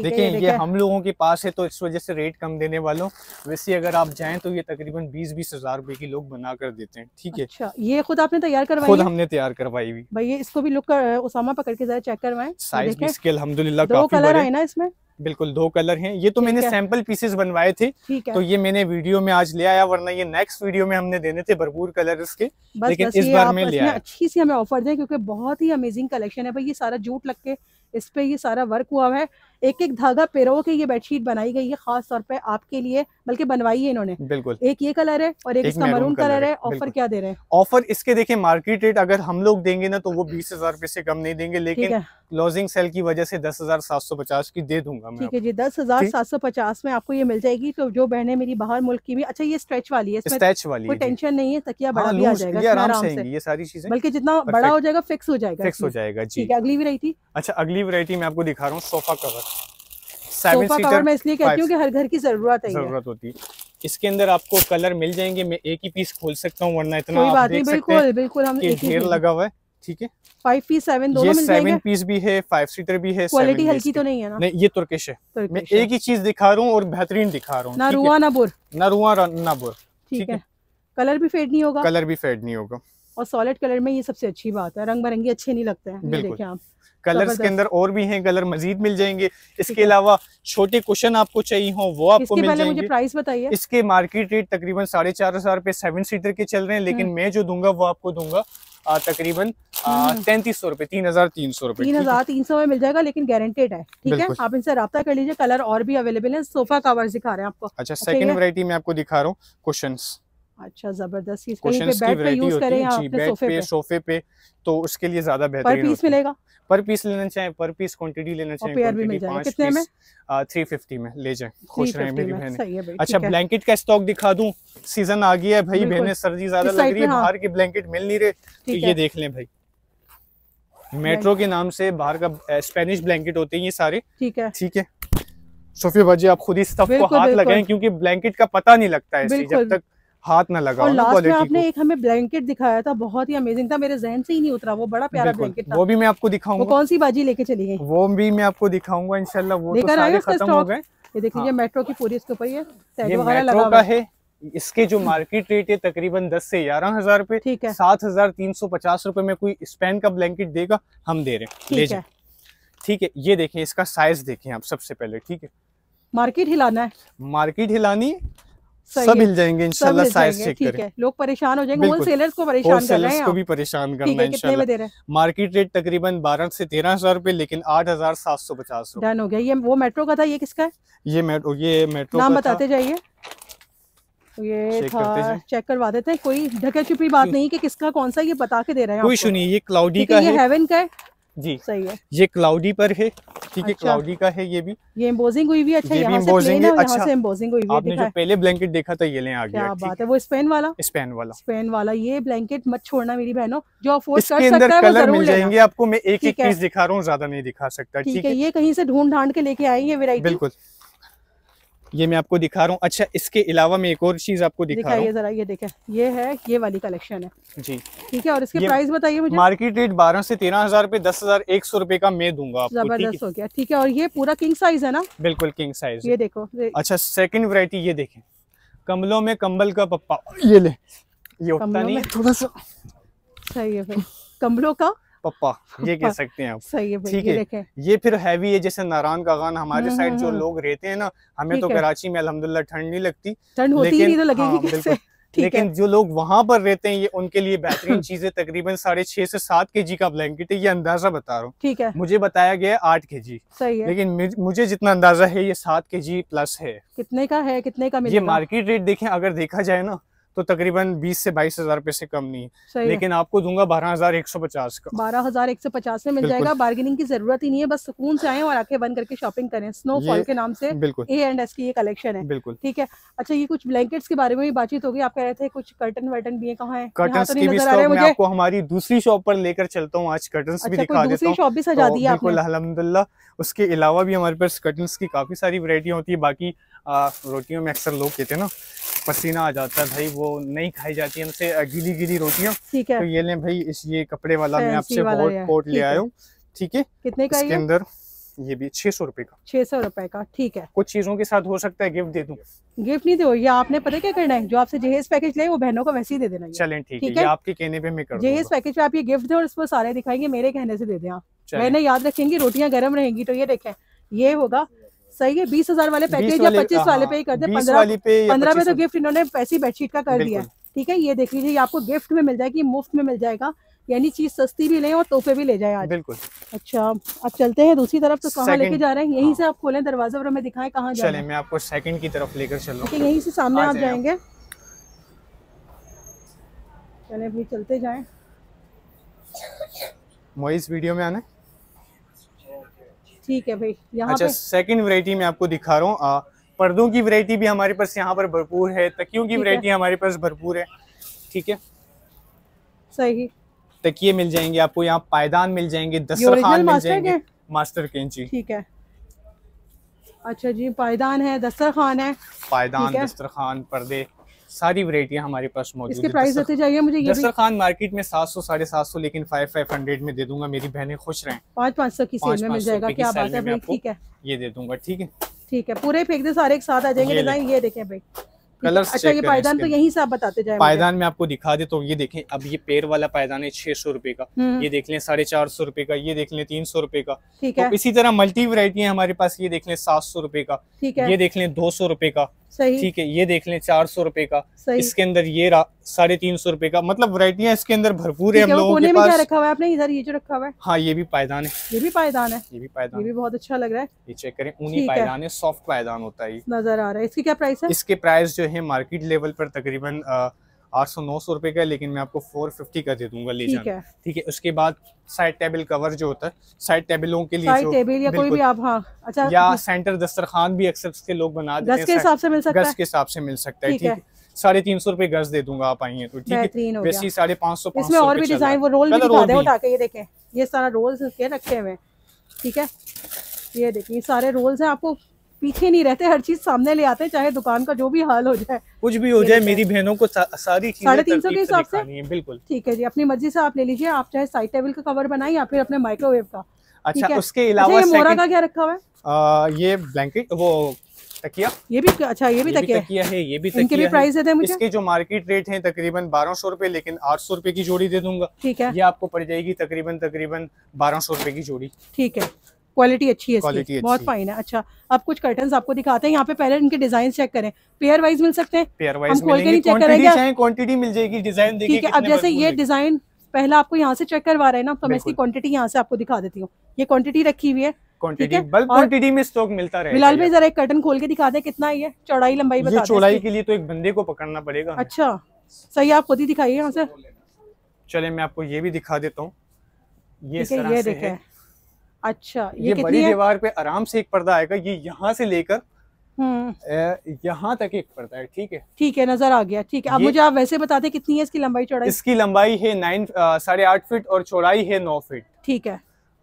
देखिए ये हम लोगों के पास है तो इस वजह से रेट कम देने वालों वैसे अगर आप जाएं तो ये तकरीबन बीस बीस हजार रुपए की लोग बना कर देते हैं ठीक है अच्छा, ये खुद आपने तैयार करवाई खुद हमने तैयार करवाई हुई ये इसको भी लुक कर उसामा पकड़ के जरा चेक करवाएं साइज भी इसके अलहमदुल्ला कलर है ना इसमें बिल्कुल दो कलर हैं ये तो मैंने सैंपल पीसेस बनवाए थे तो ये मैंने वीडियो में आज ले आया वरना ये नेक्स्ट वीडियो में हमने देने थे भरपूर कलर इसके लेकिन इस बार में ले आया अच्छी सी हमें ऑफर दें क्योंकि बहुत ही अमेजिंग कलेक्शन है भाई ये सारा जूट लग के इस पे ये सारा वर्क हुआ है एक एक धागा पेरो के ये बेडशीट बनाई गई है खास तौर पे आपके लिए बल्कि बनवाई है इन्होंने बिल्कुल एक ये कलर है और एक, एक इसका मरून कलर, कलर है ऑफर क्या दे रहे हैं ऑफर इसके देखिए मार्केट रेट अगर हम लोग देंगे ना तो वो बीस हजार रूपए से कम नहीं देंगे लेकिन क्लोजिंग सेल की वजह से दस हजार सात सौ पचास की दे दूंगा ठीक है जी दस हजार सात सौ पचास में आपको ये मिल जाएगी तो जो बहने मेरी बाहर मुल्क की भी अच्छा ये स्ट्रेच वाली है स्ट्रेच वाली कोई टेंशन नहीं है तकिया बड़ा भी आ जाएगा आराम से ये सारी चीजें बल्कि जितना बड़ा हो जाएगा फिक्स हो जाएगा फिक्स हो जाएगा जी अगली वेरायटी अच्छा अगली वेरायटी मैं आपको दिखा रहा हूँ सोफा कवर सोफा कवर मैं इसलिए कहती हूँ कि हर घर की जरूरत है जरूरत होती है इसके अंदर आपको कलर मिल जाएंगे मैं एक ही पीस खोल सकता हूँ वरना इतना आप देख बिल्कुल बिल्कुल हम ढेर लगा हुआ है ठीक है फाइव पीस सेवन दोनों मिल सेवन पीस भी है फाइव सीटर भी है क्वालिटी हल्की तो नहीं है ना नहीं ये तुर्किश है तुर्किश मैं एक ही चीज दिखा रहा हूँ और बेहतरीन दिखा रहा हूँ ना रुआ ना बुर ना रुआ ना बुर ठीक है कलर भी फेड नहीं होगा कलर भी फेड नहीं होगा और सॉलिड कलर में ये सबसे अच्छी बात है रंग बिरंगी अच्छे नहीं लगते हैं देखिए आप कलर्स के अंदर और भी हैं कलर मजीद मिल जाएंगे इसके अलावा छोटे क्वेश्चन आपको चाहिए हो वो आपको मिल जाएंगे मुझे प्राइस बताइए इसके मार्केट रेट तकरीबन साढ़े चार हजार रुपए सेवन सीटर के चल रहे हैं लेकिन हम्म। मैं जो दूंगा वो आपको दूंगा तकरीबन हम्म। तैंतीस सौ रुपए तीन हजार तीन सौ रुपए तीन हजार तीन सौ में मिल जाएगा लेकिन गारंटेड है ठीक है आप इनसे रब्ता कर लीजिए कलर और भी अवेलेबल है सोफा कवर्स दिखा रहे हैं आपको अच्छा सेकंड वैरायटी में आपको दिखा रहा हूँ क्वेश्चंस अच्छा जबरदस्त चीज यूज करें सोफे सोफे पे तो उसके लिए ज्यादा बेहतर पर पीस मिलेगा पर पीस लेना चाहे पर पीस क्वांटिटी लेना चाहे पेयर भी मिल जाएगा कितने में में ले खुश मेरी अच्छा ब्लैंकेट का स्टॉक दिखा दूं सीजन आ गया है भाई बहने सर्दी ज्यादा लग रही है हाँ। बाहर के ब्लैंकेट मिल नहीं रहे तो ये देख लें भाई मेट्रो के नाम से बाहर का स्पेनिश ब्लैंकेट होते हैं ये सारे ठीक है ठीक है सोफिया भाजी आप खुद ही स्टफ को हाथ लगाएं क्योंकि ब्लैंकेट का पता नहीं लगता है जब तक हाथ ना लगा और लास्ट में आपने एक हमें ब्लैंकेट दिखाया था बहुत ही अमेजिंग था मेरे जहन से ही नहीं उतरा वो बड़ा प्यारा ब्लैंकेट था वो भी मैं आपको दिखाऊंगा कौन सी बाजी लेके चली गई वो भी मैं आपको दिखाऊंगा इनशाला वो तो लेकर आए खत्म हो गए ये देख लीजिए मेट्रो हाँ। की पूरी इसके ऊपर ये मेट्रो का है इसके जो मार्केट रेट है तकरीबन 10 से ग्यारह हजार रूपए ठीक है सात हजार तीन सौ पचास रूपए में कोई स्पेन का ब्लैंकेट देगा हम दे रहे हैं ठीक है ठीक है ये देखें इसका साइज देखें आप सबसे पहले ठीक है मार्केट हिलाना है मार्केट हिलानी सब मिल जाएंगे इंशाल्लाह साइज चेक करें लोग परेशान हो जाएंगे होलसेलर्स को परेशान कर रहे हैं को भी परेशान करना इंशाल्लाह मार्केट रेट तकरीबन बारह से तेरह हजार रूपए लेकिन आठ हजार सात सौ पचास डन हो गया ये वो मेट्रो का था ये किसका है ये मेट्रो ये मेट्रो नाम बताते जाइए ये था चेक करवा देते हैं कोई ढके छुपी बात नहीं कि किसका कौन सा ये बता के दे रहे हैं कोई सुनिए ये क्लाउडी का है हेवन का है जी सही है ये क्लाउडी पर है ठीक है क्लाउडी अच्छा। का है ये भी ये एम्बोजिंग हुई अच्छा, भी अच्छा यहाँ से प्लेन है अच्छा, यहाँ से एम्बोजिंग हुई भी आपने जो पहले ब्लैंकेट देखा था ये ले आ गया क्या बात है वो स्पेन वाला स्पेन वाला स्पेन वाला ये ब्लैंकेट मत छोड़ना मेरी बहनों जो अफोर्ड कर सकता है कलर मिल जाएंगे आपको मैं एक एक पीस दिखा रहा हूँ ज्यादा नहीं दिखा सकता ठीक है ये कहीं से ढूंढ ढांड के लेके आई है वेराइटी बिल्कुल ये मैं आपको दिखा रहा हूँ अच्छा इसके अलावा मैं एक और चीज आपको दिखा रहा हूँ जरा ये देखे ये है ये वाली कलेक्शन है जी ठीक है और इसके प्राइस बताइए मुझे मार्केट रेट बारह से तेरह हजार रूपए दस हजार एक सौ रूपये का मैं दूंगा आपको जबरदस्त हो गया ठीक है और ये पूरा किंग साइज है ना बिल्कुल किंग साइज ये देखो अच्छा सेकंड वरायटी ये देखे कमलों में कम्बल का पप्पा ये ले ये उठता नहीं थोड़ा सा सही है कम्बलों का पप्पा ये कह सकते हैं आप सही है ठीक है ये फिर हैवी है जैसे नारान का गान हमारे साइड हाँ, हाँ, जो हाँ। लोग रहते हैं ना हमें तो कराची में अलहमदुल्ला ठंड नहीं लगती ठंड होती नहीं तो लगेगी कैसे लेकिन जो लोग वहां पर रहते हैं ये उनके लिए [LAUGHS] बेहतरीन चीजें तकरीबन साढ़े छह से सात के जी का ब्लैंकेट है ये अंदाजा बता रहा हूँ ठीक है मुझे बताया गया आठ के जी सही है लेकिन मुझे जितना अंदाजा है ये सात के जी प्लस है कितने का है कितने का मिलेगा? ये मार्केट रेट देखें अगर देखा जाए ना तो तकरीबन बीस से बाईस हजार रुपए से कम नहीं है लेकिन आपको दूंगा बारह हजार एक सौ पचास का बारह हजार एक सौ पचास में मिल जाएगा बार्गेनिंग की जरूरत ही नहीं है बस सुकून से आए और आके बंद करके शॉपिंग करें स्नोफॉल के नाम से बिल्कुल ए एंड एस की ये कलेक्शन है बिल्कुल ठीक है अच्छा ये कुछ ब्लैंकेट्स के बारे में भी बातचीत होगी आप कह रहे थे कुछ कर्टन वर्टन भी है कहाँ है तो आपको हमारी दूसरी शॉप पर लेकर चलता हूँ आज कर्टन भी अच्छा, दिखा देता शॉप भी सजा तो दी है बिल्कुल अलहमदुल्ला उसके अलावा भी हमारे पास कर्टन की काफी सारी वरायटियाँ होती है बाकी रोटियों में अक्सर लोग कहते हैं ना पसीना आ जाता है भाई वो नहीं खाई जाती हमसे गीली गीली रोटियाँ तो ये लें भाई इस ये कपड़े वाला मैं आपसे कोट कोट ले आया हूँ ठीक है कितने का इसके अंदर ये भी छह सौ रूपये का छह सौ रूपये का ठीक है कुछ चीजों के साथ हो सकता है गिफ्ट दे दू गिफ्ट नहीं दो ये आपने पता क्या करना है जो आपसे जहेज पैकेज ले वो बहनों को वैसे ही दे देना चलें ठीक है आपके कहने पे मैं कर जहेज पैकेज पे आप ये गिफ्ट दे और सारे दिखाएंगे मेरे कहने से दे दें आप मैंने याद रखेंगे रोटियां गर्म रहेंगी तो ये देखें ये होगा सही है बीस हजार वाले पैकेज या पच्चीस वाले हाँ, पे ही करते पंद्रह पंद्रह में तो गिफ्ट इन्होंने पैसे बेडशीट का कर दिया ठीक है ये देख लीजिए आपको गिफ्ट में मिल जाएगी मुफ्त में मिल जाएगा यानी चीज सस्ती भी लें और तोहफे भी ले जाए आज बिल्कुल अच्छा अब चलते हैं दूसरी तरफ तो कहाँ लेके जा रहे हैं यहीं से हाँ। आप खोले दरवाजा और हमें दिखाएं कहाँ चले मैं आपको सेकंड की तरफ लेकर चल रहा हूँ यहीं से सामने आप जाएंगे चले अभी चलते जाए वीडियो में आना ठीक है भाई यहाँ अच्छा सेकंड वैरायटी में आपको दिखा रहा हूँ पर्दों की वैरायटी भी हमारे पास यहाँ पर भरपूर है तकियों की वैरायटी हमारे पास भरपूर है ठीक है सही तकिए मिल जाएंगे आपको यहाँ पायदान मिल जाएंगे दस्तरखान मिल जाएंगे मास्टर के जी ठीक है अच्छा जी पायदान है दस्तरखान है पायदान दस्तरखान पर्दे सारी वरायटियाँ हमारे पास मौजूद इसके प्राइस देते जाइए मुझे ये दस्तर खान मार्केट में सात सौ साढ़े सात सौ लेकिन फाइव फाइव हंड्रेड में दे दूंगा मेरी बहनें खुश रहें पाँच पाँच सौ की सेल में मिल जाएगा क्या बात है ठीक है ये दे दूंगा ठीक है ठीक है पूरे फेंक दे सारे एक साथ आ जाएंगे डिजाइन ये देखें भाई कलर अच्छा ये पायदान तो यही से आप बताते जाए पायदान में आपको दिखा दे तो ये देखें अब ये पेड़ वाला पायदान है छह सौ रूपये का हम्म। ये देख लें साढ़े चार सौ रूपये का ये देख लें तीन सौ रूपये का ठीक है तो इसी तरह मल्टी वरायटी है हमारे पास ये देख लें सात सौ रूपये का ठीक है ये देख लें दो सौ रूपये का सही ठीक है ये देख लें चार सौ रूपये का इसके अंदर ये साढ़े तीन सौ रूपये का मतलब वरायटियाँ इसके अंदर भरपूर है हम लोगों के पास रखा हुआ है आपने इधर ये जो रखा हुआ है हाँ ये भी पायदान है ये भी पायदान है ये भी पायदान ये भी बहुत अच्छा लग रहा है ये चेक करें ऊनी पायदान है सॉफ्ट पायदान होता है नजर आ रहा है इसकी क्या प्राइस है इसके प्राइस जो है मार्केट लेवल पर तकरीबन आठ सौ नौ सौ रुपए का लेकिन मैं आपको फोर फिफ्टी का दे दूंगा ले जाना ठीक है उसके बाद साइड टेबल कवर जो होता है साइड टेबलों के लिए साइड टेबल या कोई भी आप हाँ अच्छा या सेंटर हाँ। दस्तरखान भी अक्सर के लोग बना देते हैं के हिसाब से मिल सकता है गज के हिसाब से मिल सकता है ठीक है साढ़े तीन सौ रुपए गज दे दूंगा आप आइए तो ठीक है वैसे साढ़े पाँच सौ इसमें और भी डिजाइन वो रोल भी दिखा दे उठा के ये देखें ये सारा रोल्स रखे हुए ठीक है ये देखिए सारे रोल्स हैं आपको पीछे नहीं रहते हर चीज सामने ले आते हैं चाहे दुकान का जो भी हाल हो जाए कुछ भी हो जाए मेरी बहनों को सा, सारी साढ़े तीन सौ के हिसाब से बिल्कुल ठीक है जी अपनी मर्जी से आप ले लीजिए आप चाहे साइड टेबल का कवर बनाए या फिर अपने माइक्रोवेव का अच्छा उसके अच्छा, अलावा मोरा का क्या रखा हुआ है ये ब्लैंकेट वो तकिया ये भी अच्छा ये भी तकिया, तकिया है ये भी इनके भी प्राइस है मुझे इसके जो मार्केट रेट हैं तकरीबन बारह सौ रूपए लेकिन आठ सौ रूपए की जोड़ी दे दूंगा ठीक है ये आपको पड़ जाएगी तकरीबन तकरीबन बारह सौ रूपए की जोड़ी ठीक है क्वालिटी अच्छी है क्वालिटी अच्छी। बहुत फाइन है अच्छा अब कुछ कर्टन आपको दिखाते हैं यहाँ पे पहले इनके डिजाइन चेक करें पेयर वाइज मिल सकते हैं पेयर वाइज खोल के नहीं चेक करेंगे क्वांटिटी मिल जाएगी डिजाइन ठीक है अब जैसे ये डिजाइन पहला आपको यहाँ से चेक करवा रहे हैं ना तो मैं इसकी क्वांटिटी यहाँ से आपको दिखा देती हूँ ये क्वांटिटी रखी हुई है क्वांटिटी बल्क क्वांटिटी में स्टॉक मिलता रहे बिलाल भाई जरा एक कर्टन खोल के दिखा दे कितना ये चौड़ाई लंबाई बता चौड़ाई के लिए तो एक बंदे को पकड़ना पड़ेगा अच्छा सही आप खुद ही दिखाइए यहाँ से चले मैं आपको ये भी दिखा देता हूँ ये देखे अच्छा ये, ये बड़ी दीवार पे आराम से एक पर्दा आएगा ये यहाँ से लेकर हम्म। यहाँ तक एक पर्दा है ठीक है ठीक है नजर आ गया ठीक है अब मुझे आप वैसे बताते कितनी है इसकी लंबाई चौड़ाई इसकी लंबाई है नाइन साढ़े आठ फीट और चौड़ाई है नौ फीट ठीक है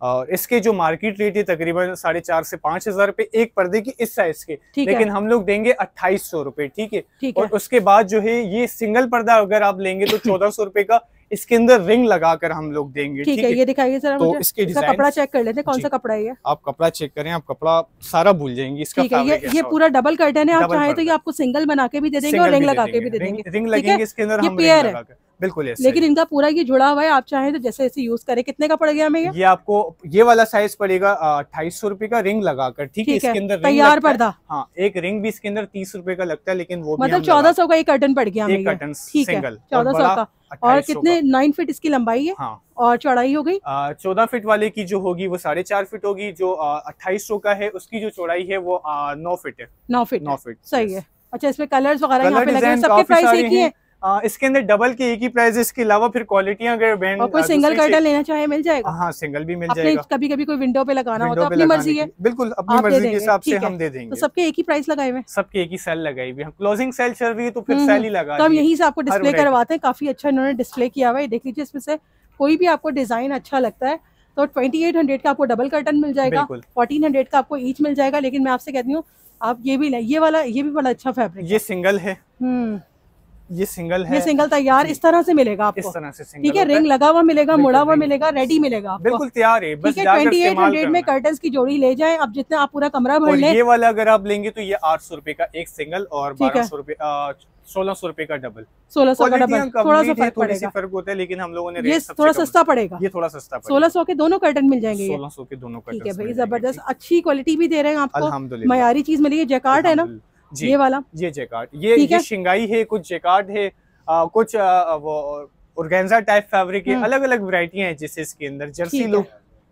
और इसके जो मार्केट रेट है तकरीबन साढ़े चार से पांच हजार रूपए एक पर्दे की इस साइज के लेकिन हम लोग देंगे अट्ठाईस सौ रूपये ठीक है और उसके बाद जो है ये सिंगल पर्दा अगर आप लेंगे तो [CLEARS THROAT] चौदह सौ रूपये का इसके अंदर रिंग लगाकर हम लोग देंगे ठीक है ये दिखाइए सर तो इसके कपड़ा चेक कर लेते हैं कौन सा कपड़ा है ये आप कपड़ा चेक करें आप कपड़ा सारा भूल जाएंगे इसका ठीक है ये ये पूरा डबल कर्टन है आप चाहे तो ये आपको सिंगल बना के भी दे देंगे और रिंग लगा के भी दे देंगे रिंग लगेंगे इसके अंदर पेयर है बिल्कुल लेकिन इनका पूरा ये जुड़ा हुआ है आप चाहें तो जैसे ऐसे यूज करें कितने का पड़ गया हमें ये? ये आपको ये वाला साइज पड़ेगा अट्ठाईस सौ रूपये का रिंग लगाकर ठीक है इसके अंदर तैयार पर्दा हाँ एक रिंग भी इसके अंदर तीस रूपये का लगता है लेकिन वो मतलब चौदह सौ का एक कर्टन पड़ गया कर्टन चौदह सौ का और कितने नाइन फीट इसकी लंबाई है हाँ और चौड़ाई हो गई चौदह फीट वाले की जो होगी वो साढ़े चार फीट होगी जो अट्ठाईस सौ का है उसकी जो चौड़ाई है वो नौ फीट है नौ फीट नौ फीट सही है अच्छा इसमें कलर्स वगैरह यहाँ पे लगे सबके प्राइस एक ही है आ, इसके अंदर डबल की एक ही प्राइस इसके अलावा फिर क्वालिटी अगर बैंड और कोई सिंगल कर्टन लेना चाहे मिल जाएगा हाँ सिंगल भी मिल जाएगा कभी कभी कोई विंडो पे लगाना हो तो अपनी मर्जी है बिल्कुल अपनी मर्जी के हिसाब से हम दे देंगे तो सबके एक ही प्राइस लगाए हुए सबके एक ही सेल लगाई हुई क्लोजिंग सेल चल रही है तो फिर सेल हम्म, हम्म। ही लगा तो हम यही से आपको डिस्प्ले करवाते हैं काफी अच्छा इन्होंने डिस्प्ले किया हुआ है देख लीजिए इसमें से कोई भी आपको डिजाइन अच्छा लगता है तो 2800 का आपको डबल कर्टन मिल जाएगा 1400 का आपको ईच मिल जाएगा लेकिन मैं आपसे कहती हूँ आप ये भी ये वाला ये भी बड़ा अच्छा फैब्रिक ये सिंगल है ये सिंगल है ये सिंगल तैयार इस तरह से मिलेगा आपको इस तरह से ठीक है रिंग लगा हुआ मिलेगा मुड़ा हुआ मिलेगा रेडी मिलेगा बिल्कुल तैयार है ठीक है ट्वेंटी एट हंड्रेड में कर्टन की जोड़ी ले जाए आप जितना आप पूरा कमरा भर ले वाला अगर आप लेंगे तो ये आठ सौ रूपये का एक सिंगल और सोलह सौ रूपये का डबल सोलह सौ का डबल थोड़ा सा फर्क पड़ेगा फर्क होता है लेकिन हम लोगों ने ये थोड़ा सस्ता पड़ेगा ये थोड़ा सस्ता सोलह सौ के दोनों कर्टन मिल जाएंगे सोलह सौ के दोनों ठीक है भाई जबरदस्त अच्छी क्वालिटी भी दे रहे हैं आपको मयारी चीज मिलेगी जैकार्ड है ना ये वाला ये जेकार्ड ये ये शिंगाई है कुछ जेकार्ड है आ, कुछ आ, वो ऑर्गेन्जा टाइप फैब्रिक है अलग अलग वरायटियाँ हैं जिससे इसके अंदर जर्सी लोग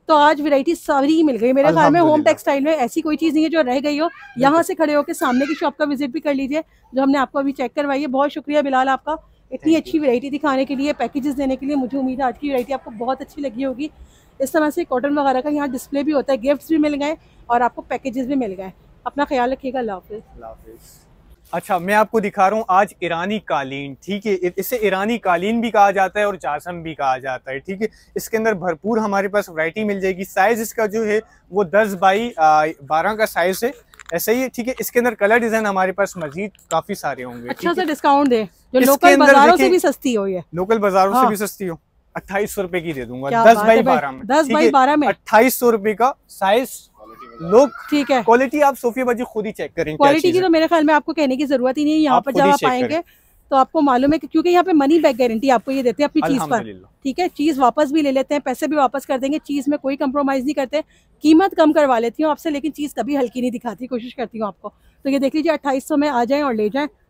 तो आज वैरायटी सारी ही मिल गई मेरे ख्याल में होम टेक्सटाइल में ऐसी कोई चीज़ नहीं है जो रह गई हो यहाँ से खड़े होकर सामने की शॉप का विजिट भी कर लीजिए जो हमने आपको अभी चेक करवाई है बहुत शुक्रिया बिलाल आपका इतनी अच्छी वैरायटी दिखाने के लिए पैकेजेस देने के लिए मुझे उम्मीद है आज की वैरायटी आपको बहुत अच्छी लगी होगी इस तरह से कॉटन वगैरह का यहाँ डिस्प्ले भी होता है गिफ्ट्स भी मिल गए और आपको पैकेजेस भी मिल गए अपना ख्याल रखिएगा अच्छा मैं आपको दिखा रहा हूँ आज ईरानी कालीन ठीक है इसे ईरानी कालीन भी कहा जाता है और जासम भी कहा जाता है ठीक है इसके अंदर भरपूर हमारे पास वरायटी मिल जाएगी साइज इसका जो है वो दस बाई बारह का साइज है ऐसा ही ठीक है इसके अंदर कलर डिजाइन हमारे पास मजीद काफी सारे होंगे अच्छा सर डिस्काउंट दे जो लोकल बाजारों से भी सस्ती हो ये लोकल बाजारों हाँ। से भी सस्ती हो अट्ठाईस सौ रुपए की दे दूंगा दस बाई बारह में दस बाई बारह में अट्ठाईस सौ रुपए का साइज लुक ठीक है क्वालिटी आप सोफिया बाजी खुद ही चेक करें क्वालिटी की तो मेरे ख्याल में आपको कहने की जरूरत ही नहीं है यहाँ पर जब आप आएंगे तो आपको मालूम है क्योंकि यहाँ पे मनी बैक गारंटी आपको ये देते हैं अपनी चीज पर ठीक है चीज वापस भी ले लेते हैं पैसे भी वापस कर देंगे चीज में कोई कम्प्रोमाइज नहीं करते कीमत कम करवा लेती हूँ आपसे लेकिन चीज कभी हल्की नहीं दिखाती कोशिश करती हूँ आपको तो ये देख लीजिए अट्ठाईस में आ जाए और ले जाए